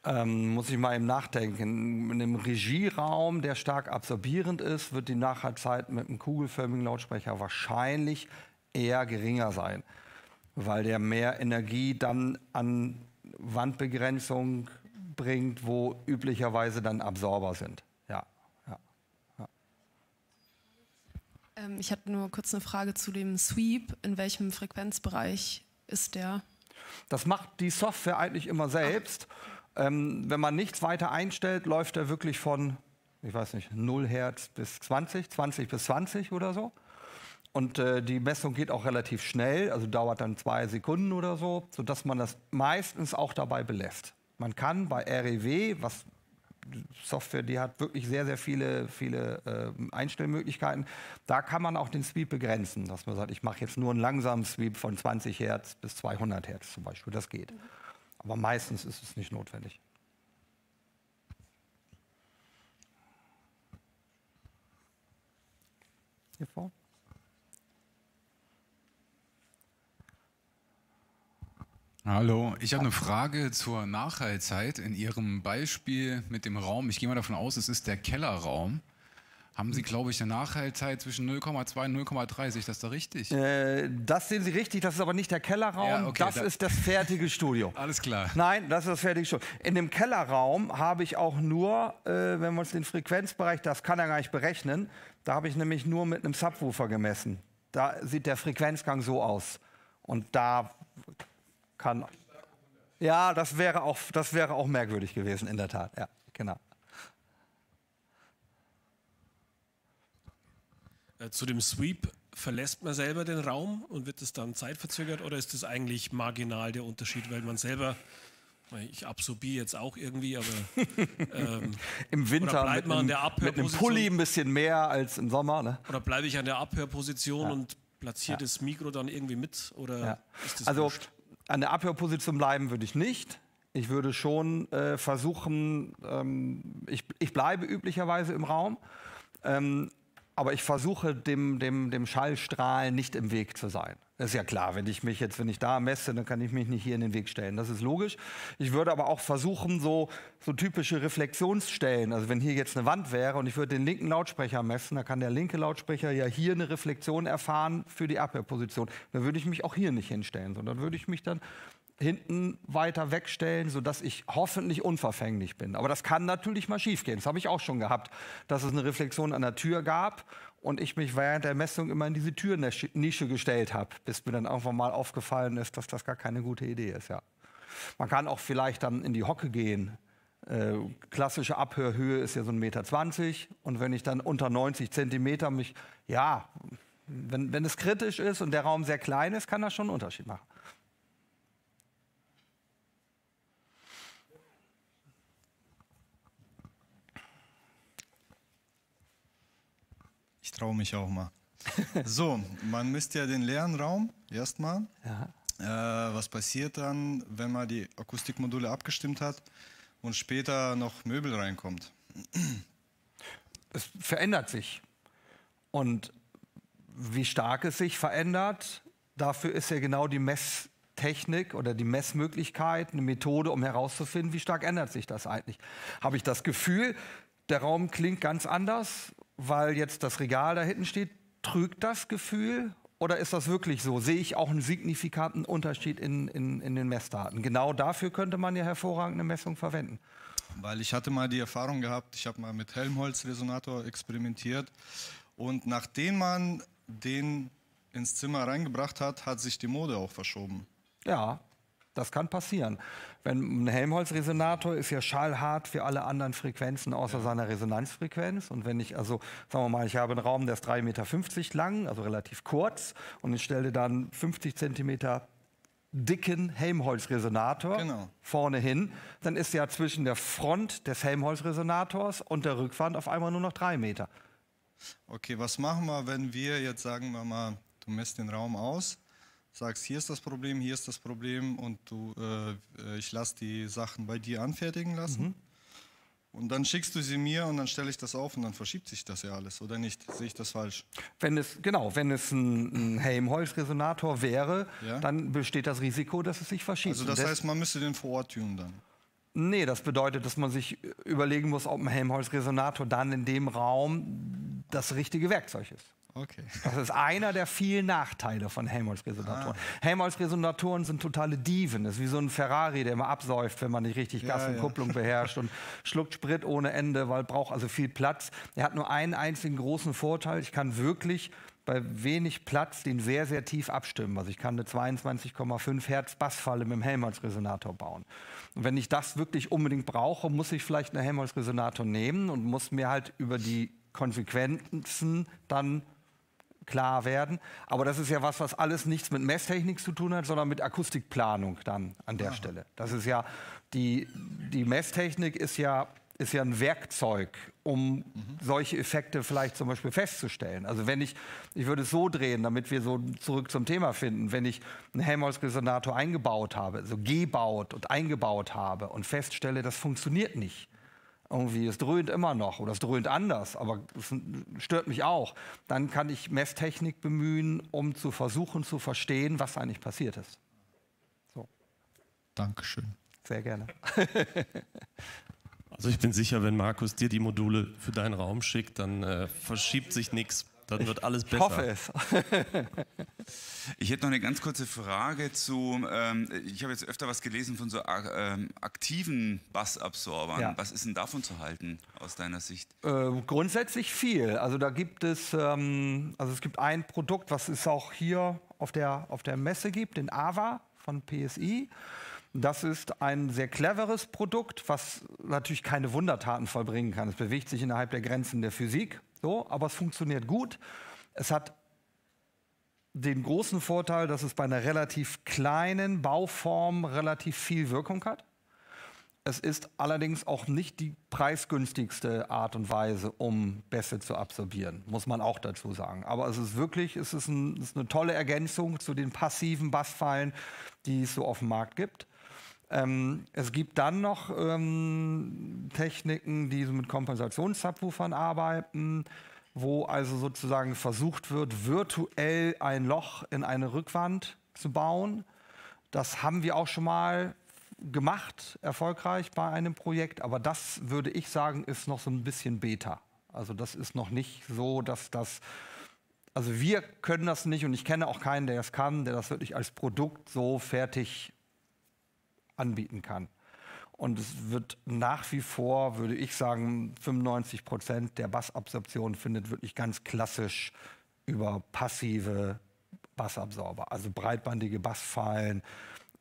Ähm, muss ich mal eben nachdenken. In einem Regieraum, der stark absorbierend ist, wird die Nachhaltigkeit mit einem kugelförmigen Lautsprecher wahrscheinlich eher geringer sein, weil der mehr Energie dann an Wandbegrenzung bringt, wo üblicherweise dann Absorber sind. Ja. ja. ja. Ähm, ich hatte nur kurz eine Frage zu dem Sweep. In welchem Frequenzbereich ist der? Das macht die Software eigentlich immer selbst. Ähm, wenn man nichts weiter einstellt, läuft er wirklich von, ich weiß nicht, 0 Hertz bis 20, 20 bis 20 oder so. Und äh, die Messung geht auch relativ schnell, also dauert dann zwei Sekunden oder so, sodass man das meistens auch dabei belässt. Man kann bei REW, was Software, die hat wirklich sehr, sehr viele, viele äh, Einstellmöglichkeiten. Da kann man auch den Sweep begrenzen, dass man sagt, ich mache jetzt nur einen langsamen Sweep von 20 Hertz bis 200 Hertz zum Beispiel. Das geht. Aber meistens ist es nicht notwendig. Hier vorne. Hallo, ich habe eine Frage zur Nachhaltigkeit In Ihrem Beispiel mit dem Raum, ich gehe mal davon aus, es ist der Kellerraum. Haben Sie, glaube ich, eine Nachhaltigkeit zwischen 0,2 und 0,3? Sehe ich das da richtig? Äh, das sehen Sie richtig, das ist aber nicht der Kellerraum, ja, okay, das da ist das fertige Studio. (laughs) Alles klar. Nein, das ist das fertige Studio. In dem Kellerraum habe ich auch nur, äh, wenn wir uns den Frequenzbereich, das kann er gar nicht berechnen, da habe ich nämlich nur mit einem Subwoofer gemessen. Da sieht der Frequenzgang so aus. Und da kann. Ja, das wäre, auch, das wäre auch merkwürdig gewesen, in der Tat. Ja, genau. Äh, zu dem Sweep verlässt man selber den Raum und wird es dann zeitverzögert oder ist das eigentlich marginal der Unterschied, weil man selber, äh, ich absorbiere jetzt auch irgendwie, aber (laughs) ähm, im Winter bleibt man einem, an der mit einem Pulli ein bisschen mehr als im Sommer. Ne? Oder bleibe ich an der Abhörposition ja. und platziere ja. das Mikro dann irgendwie mit oder ja. ist das also an der Abhörposition bleiben würde ich nicht. Ich würde schon äh, versuchen, ähm, ich, ich bleibe üblicherweise im Raum, ähm, aber ich versuche dem, dem, dem Schallstrahl nicht im Weg zu sein. Das ist ja klar, wenn ich mich jetzt, wenn ich da messe, dann kann ich mich nicht hier in den Weg stellen. Das ist logisch. Ich würde aber auch versuchen, so, so typische Reflexionsstellen, also wenn hier jetzt eine Wand wäre und ich würde den linken Lautsprecher messen, dann kann der linke Lautsprecher ja hier eine Reflexion erfahren für die Abhörposition. Dann würde ich mich auch hier nicht hinstellen, sondern würde ich mich dann hinten weiter wegstellen, sodass ich hoffentlich unverfänglich bin. Aber das kann natürlich mal schiefgehen. Das habe ich auch schon gehabt, dass es eine Reflexion an der Tür gab und ich mich während der Messung immer in diese Türnische gestellt habe, bis mir dann irgendwann mal aufgefallen ist, dass das gar keine gute Idee ist. Ja. Man kann auch vielleicht dann in die Hocke gehen. Äh, klassische Abhörhöhe ist ja so 1,20 Meter. Und wenn ich dann unter 90 Zentimeter mich, ja, wenn, wenn es kritisch ist und der Raum sehr klein ist, kann das schon einen Unterschied machen. traue mich auch mal. (laughs) so, man misst ja den leeren Raum erstmal. Ja. Äh, was passiert dann, wenn man die Akustikmodule abgestimmt hat und später noch Möbel reinkommt? es verändert sich. Und wie stark es sich verändert, dafür ist ja genau die Messtechnik oder die Messmöglichkeit eine Methode, um herauszufinden, wie stark ändert sich das eigentlich. Habe ich das Gefühl, der Raum klingt ganz anders weil jetzt das Regal da hinten steht? Trügt das Gefühl oder ist das wirklich so? Sehe ich auch einen signifikanten Unterschied in, in, in den Messdaten? Genau dafür könnte man ja hervorragende Messung verwenden. Weil ich hatte mal die Erfahrung gehabt, ich habe mal mit Helmholtz-Resonator experimentiert und nachdem man den ins Zimmer reingebracht hat, hat sich die Mode auch verschoben. Ja, das kann passieren. Wenn ein Helmholtz-Resonator ist ja schallhart für alle anderen Frequenzen außer ja. seiner Resonanzfrequenz. Und wenn ich, also sagen wir mal, ich habe einen Raum, der ist 3,50 Meter lang, also relativ kurz, und ich stelle dann 50 Zentimeter dicken Helmholtz-Resonator genau. vorne hin, dann ist ja zwischen der Front des Helmholtz-Resonators und der Rückwand auf einmal nur noch drei Meter. Okay, was machen wir, wenn wir jetzt sagen wir mal, du misst den Raum aus sagst, hier ist das Problem, hier ist das Problem und du, äh, ich lasse die Sachen bei dir anfertigen lassen. Mhm. Und dann schickst du sie mir und dann stelle ich das auf und dann verschiebt sich das ja alles, oder nicht? Sehe ich das falsch? Wenn es, genau, wenn es ein, ein Helmholtz-Resonator wäre, ja? dann besteht das Risiko, dass es sich verschiebt. Also das, das heißt, man müsste den vor Ort tun dann? Nee, das bedeutet, dass man sich überlegen muss, ob ein Helmholtz-Resonator dann in dem Raum das richtige Werkzeug ist. Okay. (laughs) Das ist einer der vielen Nachteile von Helmholtz-Resonatoren. Ah. Helmholtz-Resonatoren sind totale Dieven. Das ist wie so ein Ferrari, der immer absäuft, wenn man nicht richtig Gas und ja. Kupplung (laughs) beherrscht und schluckt Sprit ohne Ende, weil braucht also viel Platz. Er hat nur einen einzigen großen Vorteil. Ich kann wirklich bei wenig Platz den sehr, sehr tief abstimmen. Also ich kann eine 22,5 Hertz Bassfalle mit dem Helmholtz-Resonator bauen. Und wenn ich das wirklich unbedingt brauche, muss ich vielleicht einen Helmholtz-Resonator nehmen und muss mir halt über die Konsequenzen dann klar werden. Aber das ist ja was, was alles nichts mit Messtechnik zu tun hat, sondern mit Akustikplanung dann an der Aha. Stelle. Das ist ja, die, die Messtechnik ist ja, ist ja ein Werkzeug, um mhm. solche Effekte vielleicht zum Beispiel festzustellen. Also wenn ich, ich würde es so drehen, damit wir so zurück zum Thema finden, wenn ich einen Helmholtz-Resonator eingebaut habe, so also gebaut und eingebaut habe und feststelle, das funktioniert nicht irgendwie, es dröhnt immer noch oder es dröhnt anders, aber es stört mich auch, dann kann ich Messtechnik bemühen, um zu versuchen zu verstehen, was eigentlich passiert ist. So. Dankeschön. Sehr gerne. (laughs) also ich bin sicher, wenn Markus dir die Module für deinen Raum schickt, dann äh, verschiebt sich nichts. Dann wird alles besser. Ich hoffe es. (laughs) ich hätte noch eine ganz kurze Frage zu, ähm, ich habe jetzt öfter was gelesen von so äh, ähm, aktiven Bassabsorbern. Ja. Was ist denn davon zu halten aus deiner Sicht? Ähm, grundsätzlich viel. Also da gibt es, ähm, also es gibt ein Produkt, was es auch hier auf der, auf der Messe gibt, den AVA von PSI. Das ist ein sehr cleveres Produkt, was natürlich keine Wundertaten vollbringen kann. Es bewegt sich innerhalb der Grenzen der Physik, so, aber es funktioniert gut. Es hat den großen Vorteil, dass es bei einer relativ kleinen Bauform relativ viel Wirkung hat. Es ist allerdings auch nicht die preisgünstigste Art und Weise, um Bässe zu absorbieren, muss man auch dazu sagen. Aber es ist wirklich, es ist, ein, es ist eine tolle Ergänzung zu den passiven Bassfallen, die es so auf dem Markt gibt. Ähm, es gibt dann noch ähm, Techniken, die mit Kompensationszapfwufern arbeiten, wo also sozusagen versucht wird, virtuell ein Loch in eine Rückwand zu bauen. Das haben wir auch schon mal gemacht, erfolgreich bei einem Projekt, aber das würde ich sagen, ist noch so ein bisschen Beta. Also das ist noch nicht so, dass das, also wir können das nicht und ich kenne auch keinen, der das kann, der das wirklich als Produkt so fertig anbieten kann. Und es wird nach wie vor, würde ich sagen, 95 Prozent der Bassabsorption findet wirklich ganz klassisch über passive Bassabsorber, also breitbandige Basspfeilen,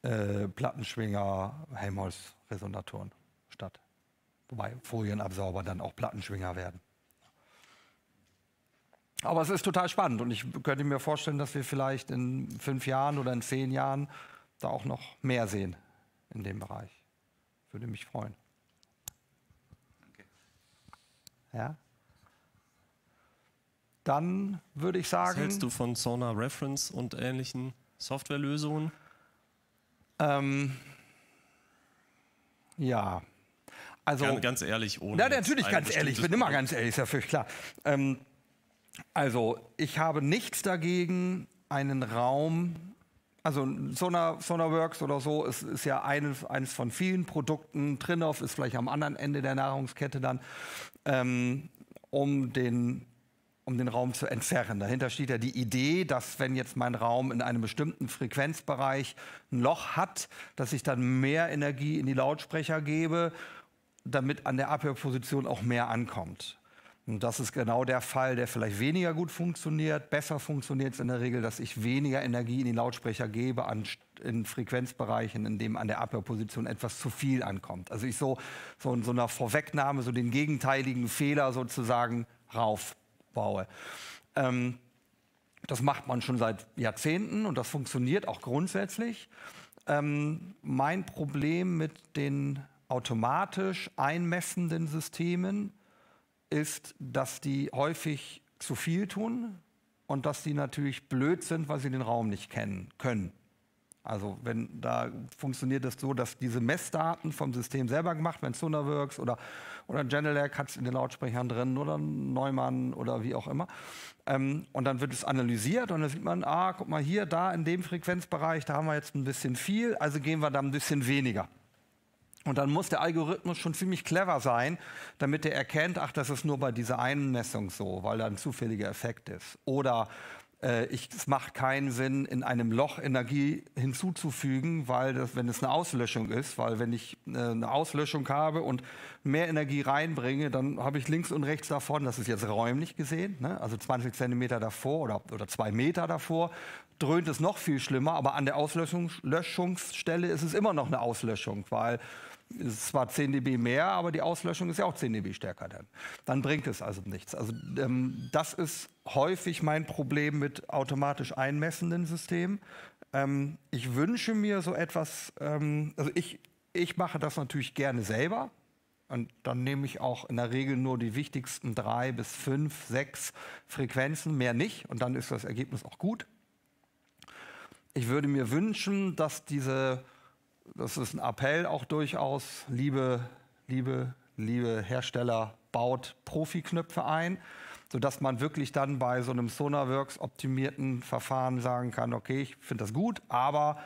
äh, Plattenschwinger, Helmholtz-Resonatoren statt. Wobei Folienabsorber dann auch Plattenschwinger werden. Aber es ist total spannend und ich könnte mir vorstellen, dass wir vielleicht in fünf Jahren oder in zehn Jahren da auch noch mehr sehen in dem Bereich. Würde mich freuen. Danke. Ja? Dann würde ich sagen. Was hältst du von Sonar Reference und ähnlichen Softwarelösungen? Ähm, ja. Also, ganz, ganz ehrlich, ohne. Ja, natürlich ganz ehrlich. Ich bin immer ganz ehrlich, ist ja völlig klar. Ähm, also, ich habe nichts dagegen, einen Raum also Sonar, SonarWorks oder so ist, ist ja eines, eines von vielen Produkten. Trinov ist vielleicht am anderen Ende der Nahrungskette dann, ähm, um, den, um den Raum zu entzerren. Dahinter steht ja die Idee, dass wenn jetzt mein Raum in einem bestimmten Frequenzbereich ein Loch hat, dass ich dann mehr Energie in die Lautsprecher gebe, damit an der Abhörposition auch mehr ankommt. Und das ist genau der Fall, der vielleicht weniger gut funktioniert. Besser funktioniert es in der Regel, dass ich weniger Energie in die Lautsprecher gebe an, in Frequenzbereichen, in denen an der Abhörposition etwas zu viel ankommt. Also ich so, so in so einer Vorwegnahme, so den gegenteiligen Fehler sozusagen raufbaue. Ähm, das macht man schon seit Jahrzehnten und das funktioniert auch grundsätzlich. Ähm, mein Problem mit den automatisch einmessenden Systemen ist, dass die häufig zu viel tun und dass die natürlich blöd sind, weil sie den Raum nicht kennen können. Also wenn da funktioniert es so, dass diese Messdaten vom System selber gemacht werden, Sonarworks oder, oder Genelec hat es in den Lautsprechern drin oder Neumann oder wie auch immer. Ähm, und dann wird es analysiert und dann sieht man, ah, guck mal hier, da in dem Frequenzbereich, da haben wir jetzt ein bisschen viel, also gehen wir da ein bisschen weniger. Und dann muss der Algorithmus schon ziemlich clever sein, damit er erkennt, ach, das ist nur bei dieser einen Messung so, weil da ein zufälliger Effekt ist. Oder äh, ich, es macht keinen Sinn, in einem Loch Energie hinzuzufügen, weil das, wenn es eine Auslöschung ist, weil wenn ich äh, eine Auslöschung habe und mehr Energie reinbringe, dann habe ich links und rechts davon, das ist jetzt räumlich gesehen, ne? also 20 Zentimeter davor oder, oder zwei Meter davor, dröhnt es noch viel schlimmer, aber an der Auslöschungsstelle ist es immer noch eine Auslöschung, weil ist zwar 10 dB mehr, aber die Auslöschung ist ja auch 10 dB stärker dann. Dann bringt es also nichts. Also ähm, das ist häufig mein Problem mit automatisch einmessenden Systemen. Ähm, ich wünsche mir so etwas, ähm, also ich, ich mache das natürlich gerne selber. Und dann nehme ich auch in der Regel nur die wichtigsten drei bis fünf, sechs Frequenzen, mehr nicht. Und dann ist das Ergebnis auch gut. Ich würde mir wünschen, dass diese das ist ein Appell auch durchaus, liebe, liebe, liebe Hersteller, baut Profiknöpfe ein, sodass man wirklich dann bei so einem Sonarworks optimierten Verfahren sagen kann, okay, ich finde das gut, aber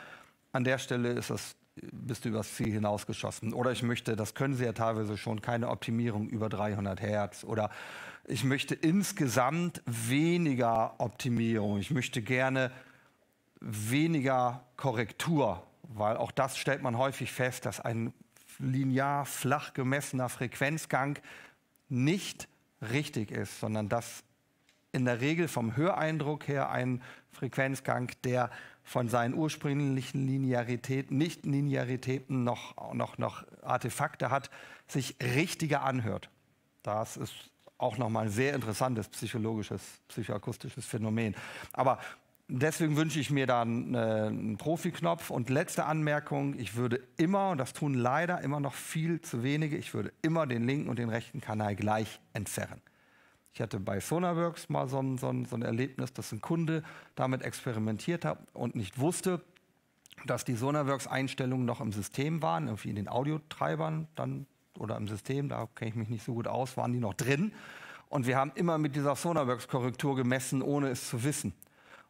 an der Stelle ist das, bist du übers Ziel hinausgeschossen. Oder ich möchte, das können sie ja teilweise schon, keine Optimierung über 300 Hertz. Oder ich möchte insgesamt weniger Optimierung. Ich möchte gerne weniger Korrektur weil auch das stellt man häufig fest, dass ein linear flach gemessener Frequenzgang nicht richtig ist, sondern dass in der Regel vom Höreindruck her ein Frequenzgang, der von seinen ursprünglichen Linearitäten, Nicht-Linearitäten noch, noch, noch Artefakte hat, sich richtiger anhört. Das ist auch nochmal ein sehr interessantes psychologisches, psychoakustisches Phänomen. Aber Deswegen wünsche ich mir dann äh, einen Profi-Knopf. Und letzte Anmerkung, ich würde immer, und das tun leider immer noch viel zu wenige, ich würde immer den linken und den rechten Kanal gleich entfernen. Ich hatte bei Sonarworks mal so ein, so ein, so ein Erlebnis, dass ein Kunde damit experimentiert hat und nicht wusste, dass die Sonarworks-Einstellungen noch im System waren, irgendwie in den Audiotreibern dann oder im System, da kenne ich mich nicht so gut aus, waren die noch drin. Und wir haben immer mit dieser Sonarworks-Korrektur gemessen, ohne es zu wissen.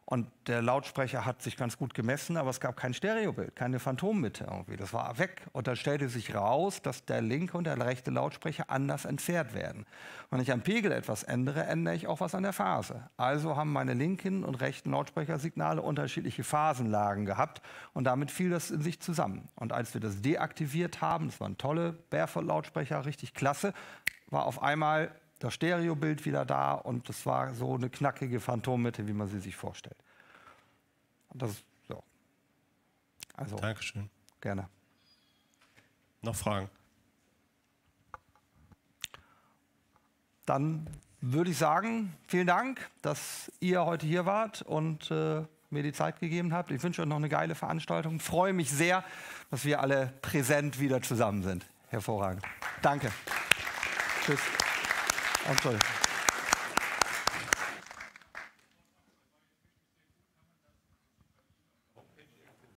Und der Lautsprecher hat sich ganz gut gemessen, aber es gab kein Stereobild, keine Phantommitte irgendwie. Das war weg. Und da stellte sich raus, dass der linke und der rechte Lautsprecher anders entfernt werden. Wenn ich am Pegel etwas ändere, ändere ich auch was an der Phase. Also haben meine linken und rechten Lautsprechersignale unterschiedliche Phasenlagen gehabt und damit fiel das in sich zusammen. Und als wir das deaktiviert haben, das waren tolle Barefoot-Lautsprecher, richtig klasse, war auf einmal das Stereobild wieder da und das war so eine knackige Phantommitte, wie man sie sich vorstellt. das so. Also, Dankeschön. Gerne. Noch Fragen? Dann würde ich sagen, vielen Dank, dass ihr heute hier wart und äh, mir die Zeit gegeben habt. Ich wünsche euch noch eine geile Veranstaltung. Freue mich sehr, dass wir alle präsent wieder zusammen sind. Hervorragend. Danke. Tschüss. I'm sorry.